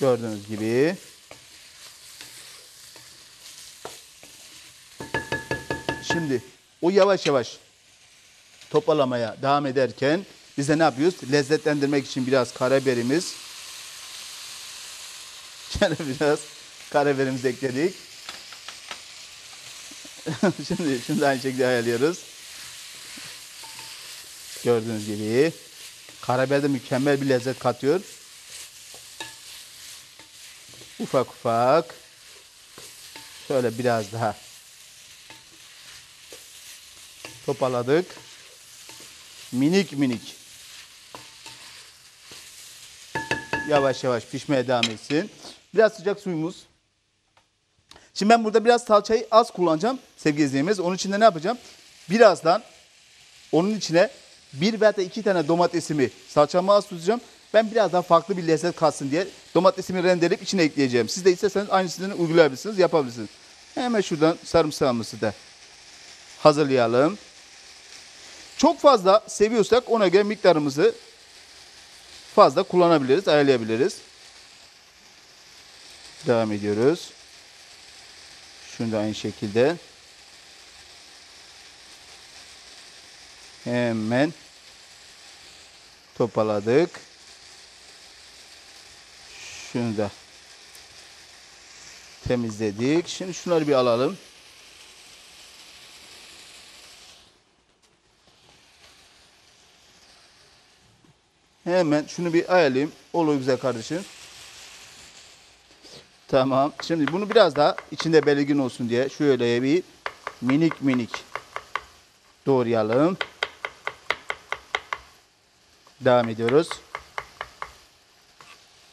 Gördüğünüz gibi. Şimdi o yavaş yavaş topalamaya devam ederken biz de ne yapıyoruz? Lezzetlendirmek için biraz karabiberimiz. Şöyle biraz karabiberimizi ekledik. şimdi, şimdi aynı şekilde ayarlıyoruz. Gördüğünüz gibi. Karabiber de mükemmel bir lezzet katıyor. Ufak ufak. Şöyle biraz daha. Topaladık. Minik minik. yavaş yavaş pişmeye devam etsin. Biraz sıcak suyumuz. Şimdi ben burada biraz salçayı az kullanacağım sevgili izleyicilerimiz. Onun için de ne yapacağım? Birazdan onun içine bir veya da iki tane domatesimi salçamı az tutacağım. Ben biraz daha farklı bir lezzet kalsın diye domatesimi rendeleyip içine ekleyeceğim. Siz de isterseniz aynısını uygulayabilirsiniz, yapabilirsiniz. Hemen şuradan sarımsağımızı da hazırlayalım. Çok fazla seviyorsak ona göre miktarımızı fazla kullanabiliriz, ayarlayabiliriz. Devam ediyoruz. Şunu da aynı şekilde. Hemen topaladık. Şunu da temizledik. Şimdi şunları bir alalım. Hemen şunu bir ayarlayayım. Olur güzel kardeşim. Tamam. Şimdi bunu biraz daha içinde belirgin olsun diye şöyle bir minik minik doğrayalım. Devam ediyoruz.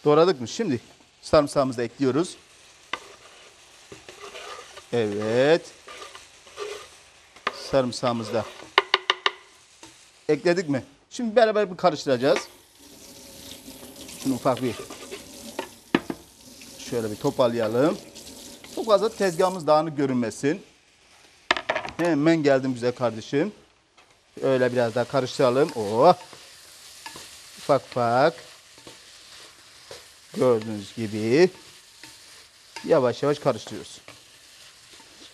Doğradık mı? Şimdi sarımsağımızı ekliyoruz. Evet. Sarımsağımızı da ekledik mi? Şimdi beraber bir karıştıracağız. Şunu ufak bir şöyle bir toparlayalım. Çok fazla tezgahımız dağınık görünmesin. Hemen geldim güzel kardeşim. Öyle biraz daha karıştıralım. Oh. Ufak ufak. Gördüğünüz gibi yavaş yavaş karıştırıyoruz.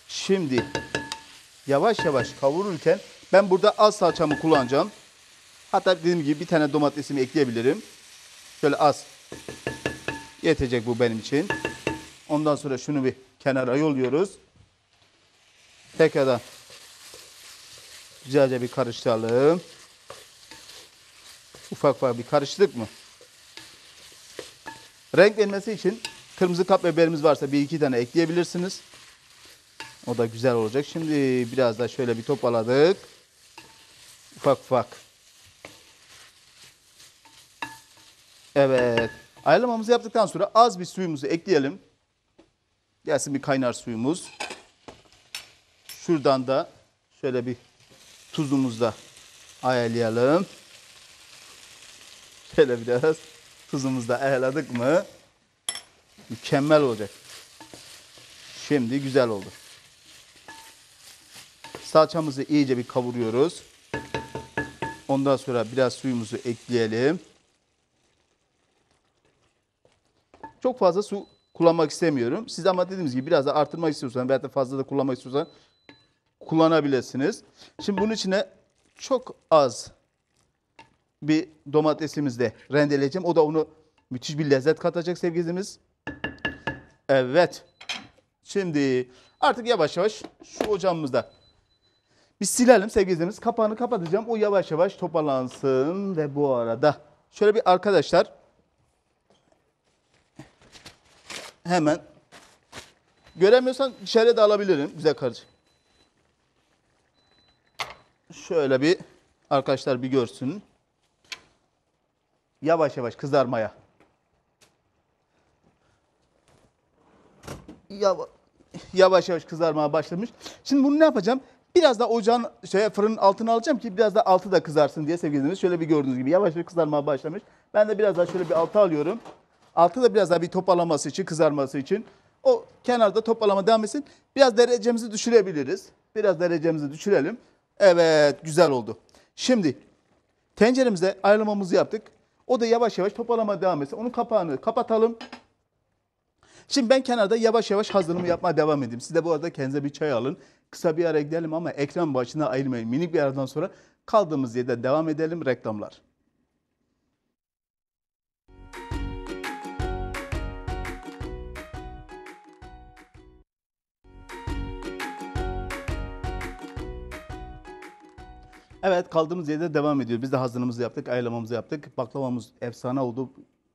Şimdi yavaş yavaş kavururken ben burada az salçamı kullanacağım. Hatta dediğim gibi bir tane domatesimi ekleyebilirim. Şöyle az. Yetecek bu benim için. Ondan sonra şunu bir kenara yolluyoruz. Tekrardan güzelce bir karıştıralım. Ufak ufak bir karıştık mı? Renk vermesi için kırmızı kap biberimiz varsa bir iki tane ekleyebilirsiniz. O da güzel olacak. Şimdi biraz da şöyle bir topladık. Ufak ufak. Evet. Ayarlamamızı yaptıktan sonra az bir suyumuzu ekleyelim. Gelsin bir kaynar suyumuz. Şuradan da şöyle bir tuzumuzu da ayarlayalım. Şöyle biraz tuzumuzu da ayarladık mı mükemmel olacak. Şimdi güzel oldu. Salçamızı iyice bir kavuruyoruz. Ondan sonra biraz suyumuzu ekleyelim. Çok fazla su kullanmak istemiyorum. Siz ama dediğimiz gibi biraz da artırmak istiyorsanız veya da fazla da kullanmak istiyorsanız kullanabilirsiniz. Şimdi bunun içine çok az bir domatesimizi de rendeleyeceğim. O da onu müthiş bir lezzet katacak sevgilimiz. Evet. Şimdi artık yavaş yavaş şu ocağımızda bir silelim sevgilimiz. Kapağını kapatacağım. O yavaş yavaş toparlansın ve bu arada şöyle bir arkadaşlar hemen. Göremiyorsan dışarıya de alabilirim güzel kardeşim. Şöyle bir arkadaşlar bir görsün. Yavaş yavaş kızarmaya. Yavaş yavaş yavaş kızarmaya başlamış. Şimdi bunu ne yapacağım? Biraz da ocağın şey fırının altına alacağım ki biraz da altı da kızarsın diye sevgili izleyiciler. Şöyle bir gördüğünüz gibi yavaş yavaş kızarmaya başlamış. Ben de biraz daha şöyle bir altı alıyorum. Altı da biraz daha bir toparlaması için, kızarması için. O kenarda toparlama devam etsin. Biraz derecemizi düşürebiliriz. Biraz derecemizi düşürelim. Evet güzel oldu. Şimdi tenceremize ayrılmamızı yaptık. O da yavaş yavaş toparlama devam etsin. Onun kapağını kapatalım. Şimdi ben kenarda yavaş yavaş hazırlığımı yapmaya devam edeyim. Siz de bu arada kendinize bir çay alın. Kısa bir ara gidelim ama ekran başına ayrılmayın. Minik bir aradan sonra kaldığımız yerde devam edelim reklamlar. Evet kaldığımız yerde devam ediyor. Biz de hazırlığımızı yaptık, ayarlamamızı yaptık. Baklavamız efsane oldu.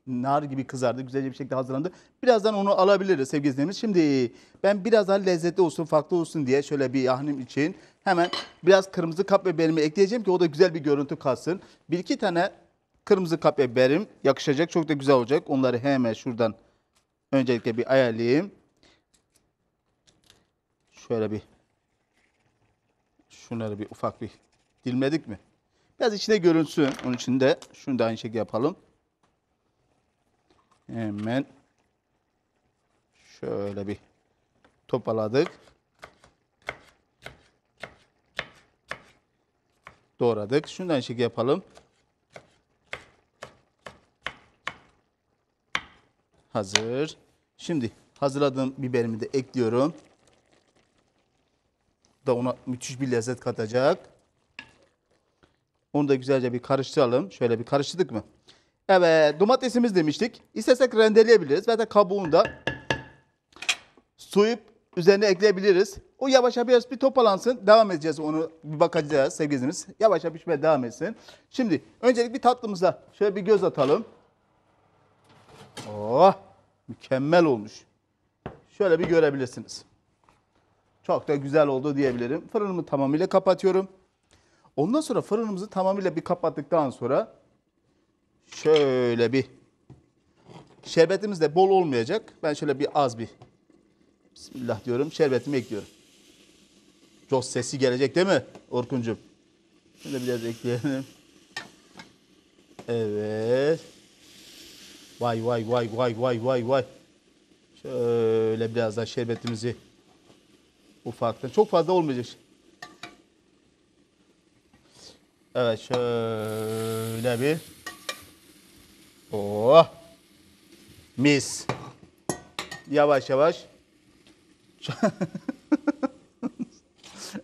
Nar gibi kızardı. Güzelce bir şekilde hazırlandı. Birazdan onu alabiliriz sevgili izleyicilerimiz. Şimdi ben biraz daha lezzetli olsun, farklı olsun diye şöyle bir yahnim için hemen biraz kırmızı kap biberimi ekleyeceğim ki o da güzel bir görüntü kalsın. Bir iki tane kırmızı kap biberim yakışacak. Çok da güzel olacak. Onları hemen şuradan öncelikle bir ayarlayayım. Şöyle bir şunları bir ufak bir Dilmedik mi? Biraz içine görünsün. Onun için de şunu da aynı şekilde yapalım. Hemen şöyle bir topaladık. Doğradık. Şunu da aynı şekilde yapalım. Hazır. Şimdi hazırladığım biberimi de ekliyorum. Da ona müthiş bir lezzet katacak. Onu da güzelce bir karıştıralım. Şöyle bir karıştırdık mı? Evet domatesimiz demiştik. İstersek rendeleyebiliriz. Zaten kabuğunu da soyup üzerine ekleyebiliriz. O yavaş yavaş bir topalansın. Devam edeceğiz onu bir bakacağız sevgilimiz. Yavaş yavaş pişmeye devam etsin. Şimdi öncelik bir tatlımıza şöyle bir göz atalım. Oh mükemmel olmuş. Şöyle bir görebilirsiniz. Çok da güzel oldu diyebilirim. Fırınımı tamamıyla kapatıyorum. Ondan sonra fırınımızı tamamıyla bir kapattıktan sonra şöyle bir şerbetimiz de bol olmayacak. Ben şöyle bir az bir Bismillah diyorum. Şerbetimi ekliyorum. Çok sesi gelecek değil mi Orkuncuğum? Şöyle biraz ekleyelim. Evet. Vay vay vay vay vay vay vay. Şöyle biraz daha şerbetimizi ufaktan. Çok fazla olmayacak. Evet şöyle bir. Oh. Mis. Yavaş yavaş.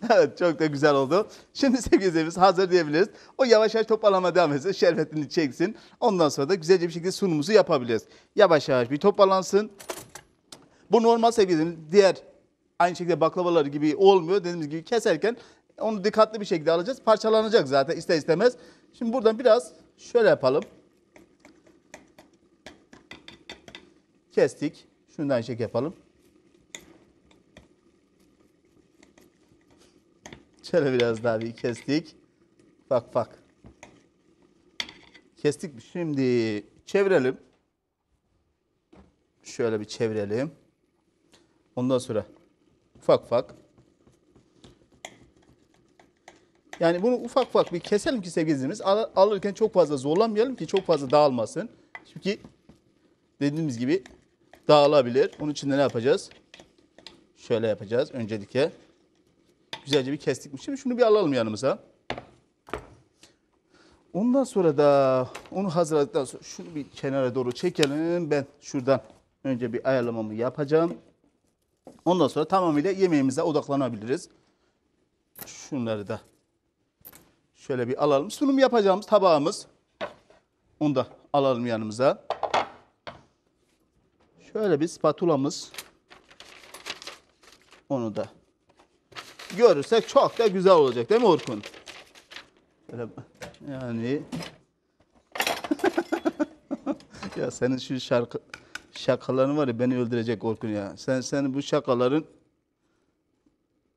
evet çok da güzel oldu. Şimdi sevgili izleyicilerimiz hazır diyebiliriz. O yavaş yavaş toparlanma devam etsin. Şerbetini çeksin. Ondan sonra da güzelce bir şekilde sunumuzu yapabiliriz. Yavaş yavaş bir toparlansın. Bu normal sevgili diğer aynı şekilde baklavalar gibi olmuyor. Dediğimiz gibi keserken onu dikkatli bir şekilde alacağız. Parçalanacak zaten ister istemez. Şimdi buradan biraz şöyle yapalım. Kestik. Şundan şey yapalım. Şöyle biraz daha bir kestik. Bak bak. Kestik. Şimdi çevirelim. Şöyle bir çevirelim. Ondan sonra ufak ufak Yani bunu ufak ufak bir keselim ki sevgilimiz alırken çok fazla zorlamayalım ki çok fazla dağılmasın. Çünkü dediğimiz gibi dağılabilir. Onun için de ne yapacağız? Şöyle yapacağız öncelikle. Güzelce bir kestik. Şimdi şunu bir alalım yanımıza. Ondan sonra da onu hazırladıktan sonra şunu bir kenara doğru çekelim. Ben şuradan önce bir ayarlamamı yapacağım. Ondan sonra tamamıyla yemeğimize odaklanabiliriz. Şunları da Şöyle bir alalım. Sunum yapacağımız tabağımız. Onu da alalım yanımıza. Şöyle bir spatulamız. Onu da görürsek çok da güzel olacak değil mi Orkun? Böyle, yani ya senin şu şarkı şakaların var ya beni öldürecek Orkun ya. Sen senin bu şakaların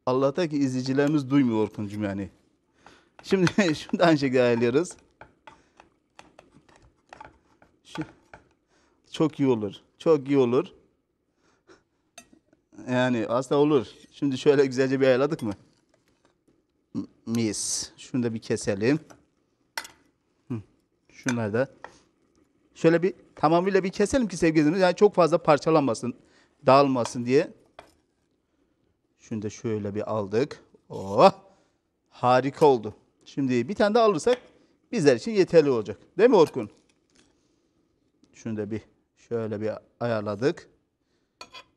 Allah'taki izleyicilerimiz duymuyor Orkun'cum yani. Şimdi şunu da aynı şekilde ayarlıyoruz. Şu, çok iyi olur. Çok iyi olur. Yani asla olur. Şimdi şöyle güzelce bir ayarladık mı? Mis. Şunu da bir keselim. Şunları da. Şöyle bir tamamıyla bir keselim ki sevgilimiz, Yani çok fazla parçalanmasın, dağılmasın diye. Şunu da şöyle bir aldık. Oh! Harika oldu. Şimdi bir tane de alırsak bizler için yeterli olacak. Değil mi Orkun? Şunu da bir şöyle bir ayarladık.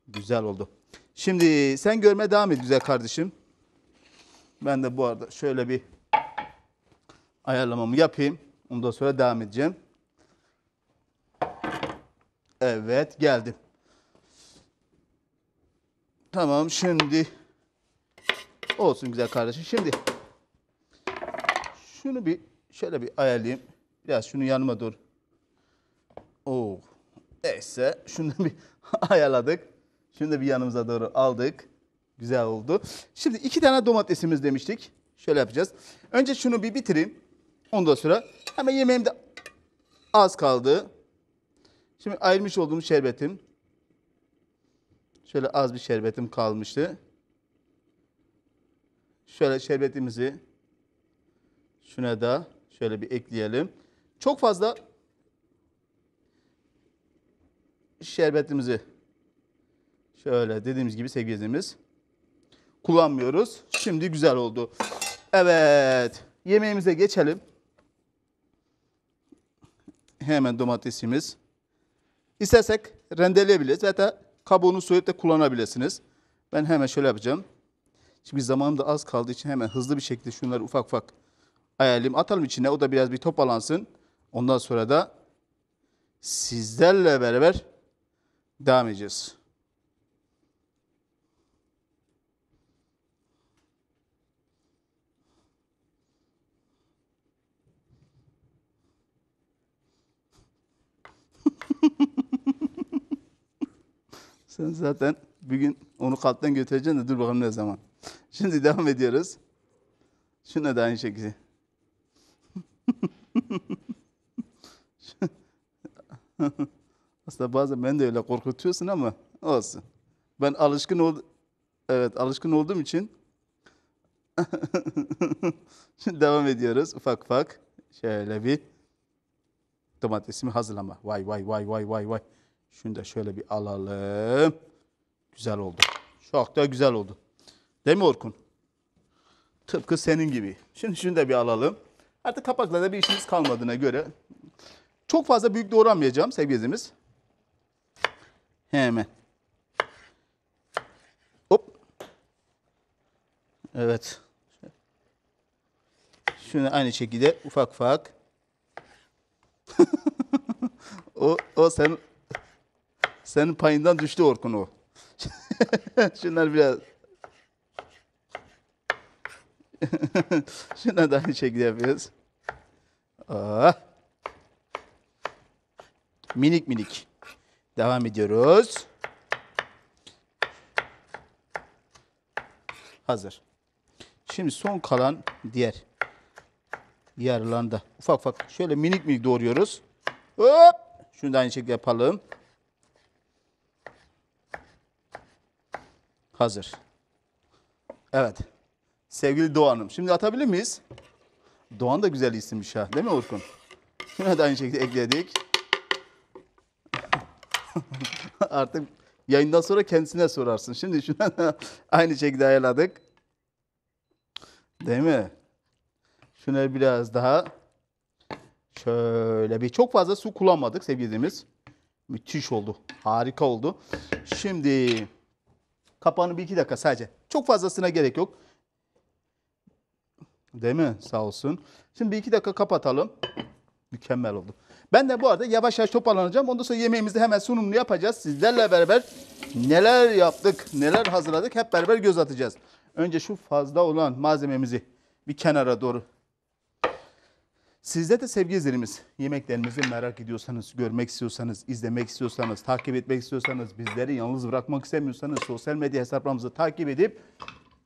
Güzel oldu. Şimdi sen görme devam et güzel kardeşim. Ben de bu arada şöyle bir ayarlamamı yapayım. Ondan sonra devam edeceğim. Evet geldim. Tamam şimdi olsun güzel kardeşim. Şimdi şunu bir şöyle bir ayarlayayım. Biraz şunu yanıma dur. Oo. Neyse şunu bir ayarladık. Şunu da bir yanımıza doğru aldık. Güzel oldu. Şimdi iki tane domatesimiz demiştik. Şöyle yapacağız. Önce şunu bir bitireyim. Ondan sonra hemen yemeğim de az kaldı. Şimdi ayırmış olduğum şerbetim. Şöyle az bir şerbetim kalmıştı. Şöyle şerbetimizi Şuna da şöyle bir ekleyelim. Çok fazla şerbetimizi şöyle dediğimiz gibi sevgilimiz kullanmıyoruz. Şimdi güzel oldu. Evet. Yemeğimize geçelim. Hemen domatesimiz. İstersek rendeleyebiliriz. Hatta kabuğunu soyup da kullanabilirsiniz. Ben hemen şöyle yapacağım. Şimdi zamanım da az kaldığı için hemen hızlı bir şekilde şunları ufak ufak Hayalim atalım içine o da biraz bir topalansın. Ondan sonra da sizlerle beraber devam edeceğiz. Sen zaten bir gün onu kalpten götüreceksin de dur bakalım ne zaman. Şimdi devam ediyoruz. Şuna da aynı şekilde. Aslında bazen ben de öyle korkutuyorsun ama olsun. Ben alışkın ol evet alışkın olduğum için Şimdi devam ediyoruz ufak ufak. Şöyle bir domatesimi hazırlama. Vay vay vay vay vay vay. Şunu da şöyle bir alalım. Güzel oldu. Çok da güzel oldu. Değil mi Orkun? Tıpkı senin gibi. Şimdi şunu da bir alalım. Artık kapakla da bir işimiz kalmadığına göre çok fazla büyük doğramayacağım sevgilimiz Hemen. Hop. Evet. Şunu aynı şekilde ufak ufak. o, o sen senin payından düştü Orkun o. Şunlar biraz. Şuna da aynı şekilde yapıyoruz. Ah. Minik minik. Devam ediyoruz. Hazır. Şimdi son kalan diğer yarılarında ufak ufak şöyle minik minik doğruyoruz. Hop! Şunu da aynı şekilde yapalım. Hazır. Evet. Sevgili Doğan'ım. Şimdi atabilir miyiz? Doğan da güzel isimmiş ha. Değil mi Orkun? Şuna da aynı şekilde ekledik. Artık yayından sonra kendisine sorarsın. Şimdi şuna aynı şekilde ayarladık. Değil mi? Şuna biraz daha şöyle bir çok fazla su kullanmadık sevgilimiz. Müthiş oldu. Harika oldu. Şimdi kapağını bir iki dakika sadece. Çok fazlasına gerek yok. Değil mi? Sağ olsun. Şimdi bir iki dakika kapatalım. Mükemmel oldu. Ben de bu arada yavaş yavaş toparlanacağım. Ondan sonra yemeğimizi hemen sunumunu yapacağız. Sizlerle beraber neler yaptık, neler hazırladık hep beraber göz atacağız. Önce şu fazla olan malzememizi bir kenara doğru. Sizde de sevgili izlerimiz yemeklerimizi merak ediyorsanız, görmek istiyorsanız, izlemek istiyorsanız, takip etmek istiyorsanız, bizleri yalnız bırakmak istemiyorsanız sosyal medya hesaplarımızı takip edip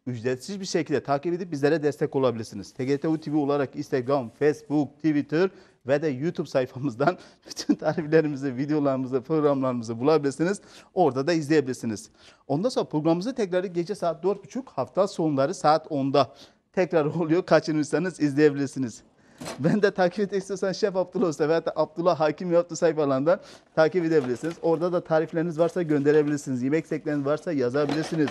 ücretsiz bir şekilde takip edip bizlere destek olabilirsiniz. TGTU TV olarak Instagram, Facebook, Twitter ve de YouTube sayfamızdan bütün tariflerimizi, videolarımızı, programlarımızı bulabilirsiniz. Orada da izleyebilirsiniz. Ondan sonra programımızı tekrar gece saat 4.30 hafta sonları saat 10'da tekrar oluyor. Kaçırmışsanız izleyebilirsiniz. Ben de takip etmek istiyorsan Şef Abdullah Usta veya da Abdullah Hakim yaptığı sayfalarından takip edebilirsiniz. Orada da tarifleriniz varsa gönderebilirsiniz. Yemek sekleriniz varsa yazabilirsiniz.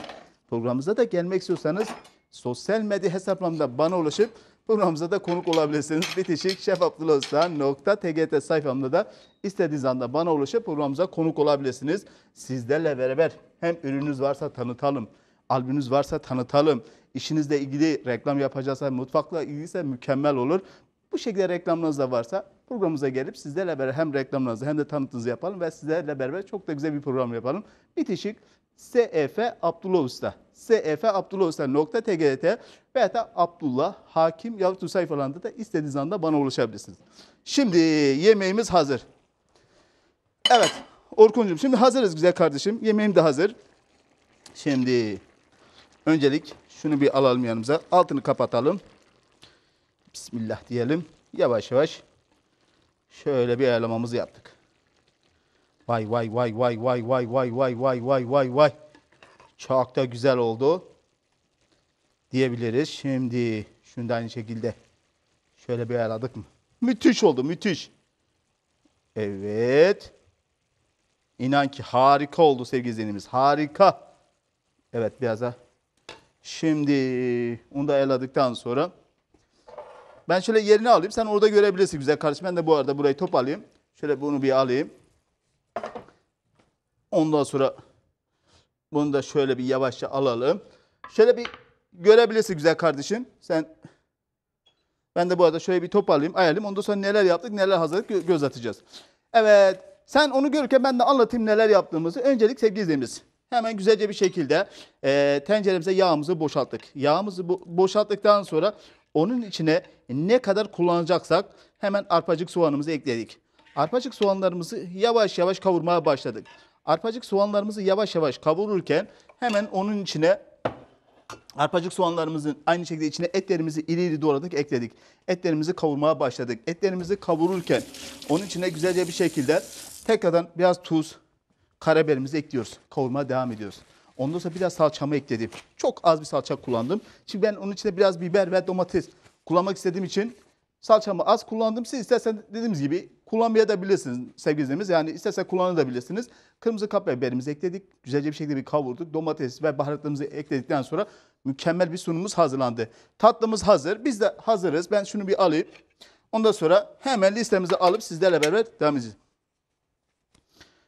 Programımıza da gelmek istiyorsanız sosyal medya hesaplarımda bana ulaşıp programımıza da konuk olabilirsiniz. Bitişik şefabdülozdan.tgt sayfamda da istediğiniz anda bana ulaşıp programımıza konuk olabilirsiniz. Sizlerle beraber hem ürününüz varsa tanıtalım, albünüz varsa tanıtalım, işinizle ilgili reklam yapacaksa, mutfakla ilgiliyse mükemmel olur. Bu şekilde reklamlarınız da varsa programımıza gelip sizlerle beraber hem reklamlarınızı hem de tanıtınızı yapalım ve sizlerle beraber çok da güzel bir program yapalım. Bitişik SEF Abdullah Usta. SEF Abdullah Usta nokta TGT beta Abdullah Hakim yahut Hüseyin falan da istediğiniz anda bana ulaşabilirsiniz. Şimdi yemeğimiz hazır. Evet Orkun'cum şimdi hazırız güzel kardeşim. Yemeğim de hazır. Şimdi öncelik şunu bir alalım yanımıza. Altını kapatalım. Bismillah diyelim. Yavaş yavaş şöyle bir ayarlamamızı yaptık. Vay vay vay vay vay vay vay vay vay vay vay vay. Çok da güzel oldu. Diyebiliriz. Şimdi şunu da aynı şekilde şöyle bir ayarladık mı? Müthiş oldu müthiş. Evet. İnan ki harika oldu sevgili izleyenimiz. Harika. Evet biraz daha. Şimdi onu da ayarladıktan sonra ben şöyle yerini alayım. Sen orada görebilirsin güzel kardeşim. Ben de bu arada burayı toparlayayım. Şöyle bunu bir alayım. Ondan sonra bunu da şöyle bir yavaşça alalım. Şöyle bir görebilirsin güzel kardeşim. Sen ben de bu arada şöyle bir toparlayayım alayım, ayarlayayım. Ondan sonra neler yaptık, neler hazırladık göz atacağız. Evet. Sen onu görürken ben de anlatayım neler yaptığımızı. Öncelik sevgili izleyicimiz. Hemen güzelce bir şekilde e, tenceremize yağımızı boşalttık. Yağımızı bo boşalttıktan sonra onun içine ne kadar kullanacaksak hemen arpacık soğanımızı ekledik. Arpacık soğanlarımızı yavaş yavaş kavurmaya başladık. Arpacık soğanlarımızı yavaş yavaş kavururken hemen onun içine Arpacık soğanlarımızın aynı şekilde içine etlerimizi iri iri doğradık, ekledik. Etlerimizi kavurmaya başladık. Etlerimizi kavururken onun içine güzelce bir şekilde tekrardan biraz tuz, karabiberimizi ekliyoruz. Kavurmaya devam ediyoruz. Ondan sonra biraz salçamı ekledim. Çok az bir salça kullandım. Şimdi ben onun içine biraz biber ve domates kullanmak istediğim için salçamı az kullandım. Siz isterseniz dediğimiz gibi kullanmayabilirsiniz sevgili izleyicimiz. Yani isterse kullanabilirsiniz. Kırmızı kapya biberimizi ekledik. Güzelce bir şekilde bir kavurduk. Domates ve baharatlarımızı ekledikten sonra mükemmel bir sunumumuz hazırlandı. Tatlımız hazır. Biz de hazırız. Ben şunu bir alayım. Ondan sonra hemen listemizi alıp sizlerle beraber devam edeceğiz.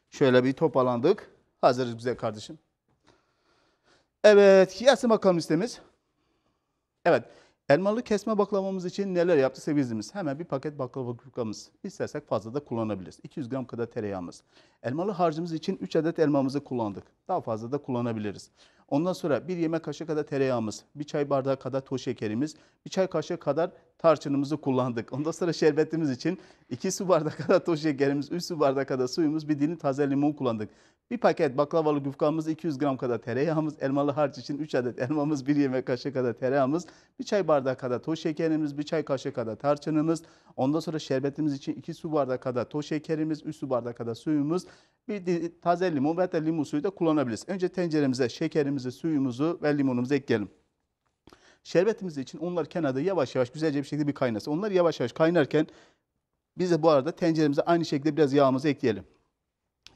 Şöyle bir toparlandık. Hazırız güzel kardeşim. Evet, gelsin bakalım listemiz. Evet, Elmalı kesme baklavamız için neler yaptıysa bizimiz. Hemen bir paket baklava kırıklamız. İstersek fazla da kullanabiliriz. 200 gram kadar tereyağımız. Elmalı harcımız için 3 adet elmamızı kullandık. Daha fazla da kullanabiliriz. Ondan sonra bir yemek kaşığı kadar tereyağımız, bir çay bardağı kadar toz şekerimiz, bir çay kaşığı kadar tarçınımızı kullandık. Ondan sonra şerbetimiz için iki su bardağı kadar toz şekerimiz, üç su bardağı kadar suyumuz, bir dilim taze limon kullandık. Bir paket baklavalı yufkamız, 200 gram kadar tereyağımız, elmalı harç için 3 adet elmamız, bir yemek kaşığı kadar tereyağımız, bir çay bardağı kadar toz şekerimiz, bir çay kaşığı kadar tarçınımız, ondan sonra şerbetimiz için 2 su bardağı kadar toz şekerimiz, 3 su bardağı kadar suyumuz, bir taze limon veya limon suyu da kullanabiliriz. Önce tenceremize şekerimizi Şerbetimizi, suyumuzu ve limonumuzu ekleyelim. Şerbetimiz için onlar kenarda yavaş yavaş güzelce bir şekilde bir kaynasın. Onlar yavaş yavaş kaynarken biz de bu arada tenceremize aynı şekilde biraz yağımızı ekleyelim.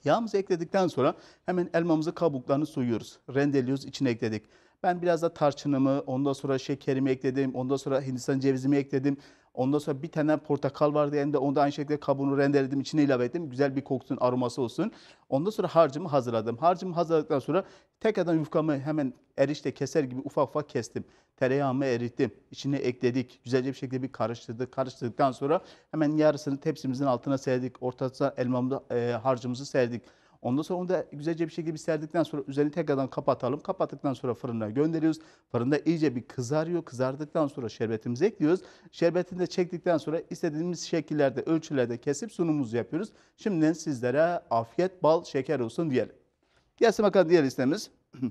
Yağımızı ekledikten sonra hemen elmamızı kabuklarını soyuyoruz. Rendeliyoruz, içine ekledik. Ben biraz da tarçınımı, ondan sonra şekerimi ekledim, ondan sonra hindistan cevizimi ekledim. Ondan sonra bir tane portakal vardı elimde. Onu da aynı şekilde kabuğunu rendeledim, içine ilave ettim. Güzel bir koksun, aroması olsun. Ondan sonra harcımı hazırladım. Harcımı hazırladıktan sonra tekrardan yufkamı hemen erişte keser gibi ufak ufak kestim. Tereyağımı erittim. İçine ekledik. Güzelce bir şekilde bir karıştırdık. Karıştırdıktan sonra hemen yarısını tepsimizin altına serdik. Ortasına elmamda e, harcımızı serdik. Ondan sonra onu da güzelce bir şekilde bir serdikten sonra üzerini tekrardan kapatalım. Kapattıktan sonra fırına gönderiyoruz. Fırında iyice bir kızarıyor. Kızardıktan sonra şerbetimizi ekliyoruz. Şerbetini de çektikten sonra istediğimiz şekillerde, ölçülerde kesip sunumumuzu yapıyoruz. Şimdiden sizlere afiyet, bal, şeker olsun diyelim. Gelsin bakalım diğer listemiz.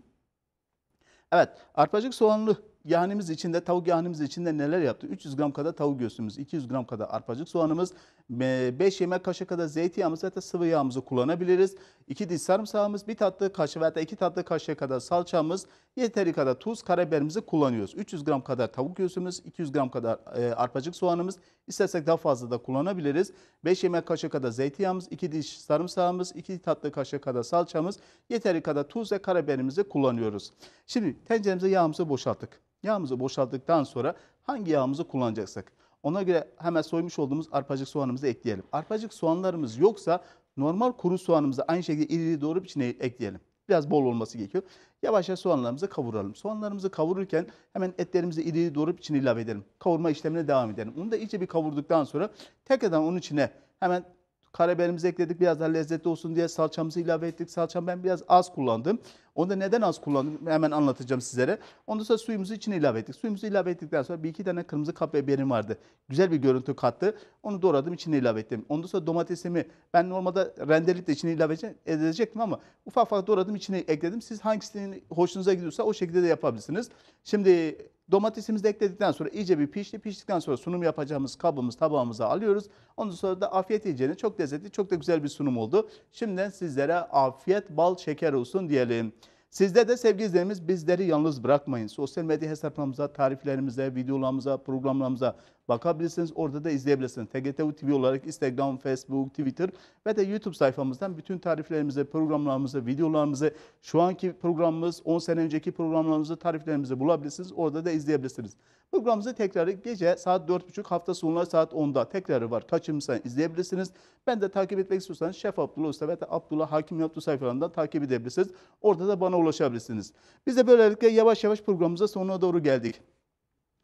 evet, arpacık soğanlı yahnimiz içinde, tavuk yahnimiz içinde neler yaptı? 300 gram kadar tavuk göğsümüz, 200 gram kadar arpacık soğanımız, 5 yemek kaşığı kadar zeytinyağımız ve sıvı yağımızı kullanabiliriz. 2 diş sarımsağımız, 1 tatlı kaşığı veya 2 tatlı kaşığı kadar salçamız, yeteri kadar tuz, karabiberimizi kullanıyoruz. 300 gram kadar tavuk göğsümüz, 200 gram kadar e, arpacık soğanımız, istersek daha fazla da kullanabiliriz. 5 yemek kaşığı kadar zeytinyağımız, 2 diş sarımsağımız, 2 tatlı kaşığı kadar salçamız, yeteri kadar tuz ve karabiberimizi kullanıyoruz. Şimdi tenceremize yağımızı boşalttık. Yağımızı boşalttıktan sonra hangi yağımızı kullanacaksak ona göre hemen soymuş olduğumuz arpacık soğanımızı ekleyelim. Arpacık soğanlarımız yoksa normal kuru soğanımızı aynı şekilde iri iri doğrup içine ekleyelim. Biraz bol olması gerekiyor. Yavaş yavaş soğanlarımızı kavuralım. Soğanlarımızı kavururken hemen etlerimizi iri iri doğrup içine ilave edelim. Kavurma işlemine devam edelim. Onu da iyice bir kavurduktan sonra tekrardan onun içine hemen karabiberimizi ekledik. Biraz daha lezzetli olsun diye salçamızı ilave ettik. Salçam ben biraz az kullandım. Onu da neden az kullandım? hemen anlatacağım sizlere. Ondan sonra suyumuzu içine ilave ettik. Suyumuzu ilave ettikten sonra bir iki tane kırmızı kap biberim vardı. Güzel bir görüntü kattı. Onu doğradım içine ilave ettim. Ondan sonra domatesimi ben normalde rendelip de içine ilave edecektim ama ufak ufak doğradım içine ekledim. Siz hangisinin hoşunuza gidiyorsa o şekilde de yapabilirsiniz. Şimdi Domatesimizi de ekledikten sonra iyice bir pişti. Piştikten sonra sunum yapacağımız kabımız tabağımıza alıyoruz. Ondan sonra da afiyet yiyeceğiniz çok lezzetli, çok da güzel bir sunum oldu. Şimdiden sizlere afiyet bal şeker olsun diyelim. Sizde de sevgili izleyenimiz bizleri yalnız bırakmayın. Sosyal medya hesaplarımıza, tariflerimize, videolarımıza, programlarımıza bakabilirsiniz. Orada da izleyebilirsiniz. TGTU TV olarak Instagram, Facebook, Twitter ve de YouTube sayfamızdan bütün tariflerimizi, programlarımızı, videolarımızı, şu anki programımız, 10 sene önceki programlarımızı, tariflerimizi bulabilirsiniz. Orada da izleyebilirsiniz. Programımızı tekrarı gece saat 4.30 hafta sonları saat 10'da tekrarı var. Kaçırmışsan izleyebilirsiniz. Ben de takip etmek istiyorsanız Şef Abdullah Usta ve de Abdullah Hakim Yaptı sayfalarından takip edebilirsiniz. Orada da bana ulaşabilirsiniz. Biz de böylelikle yavaş yavaş programımıza sonuna doğru geldik.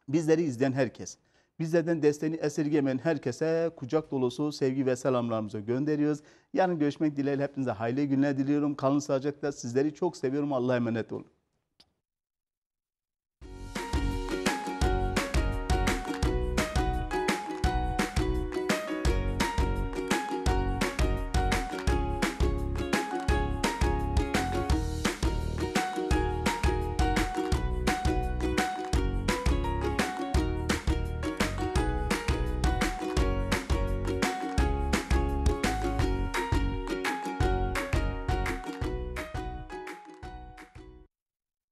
Bizleri izleyen herkes Bizlerden desteğini esirgemeyen herkese kucak dolusu sevgi ve selamlarımızı gönderiyoruz. Yarın görüşmek dileğiyle hepinize hayırlı günler diliyorum. Kalın sağlıcakla sizleri çok seviyorum. Allah'a emanet olun.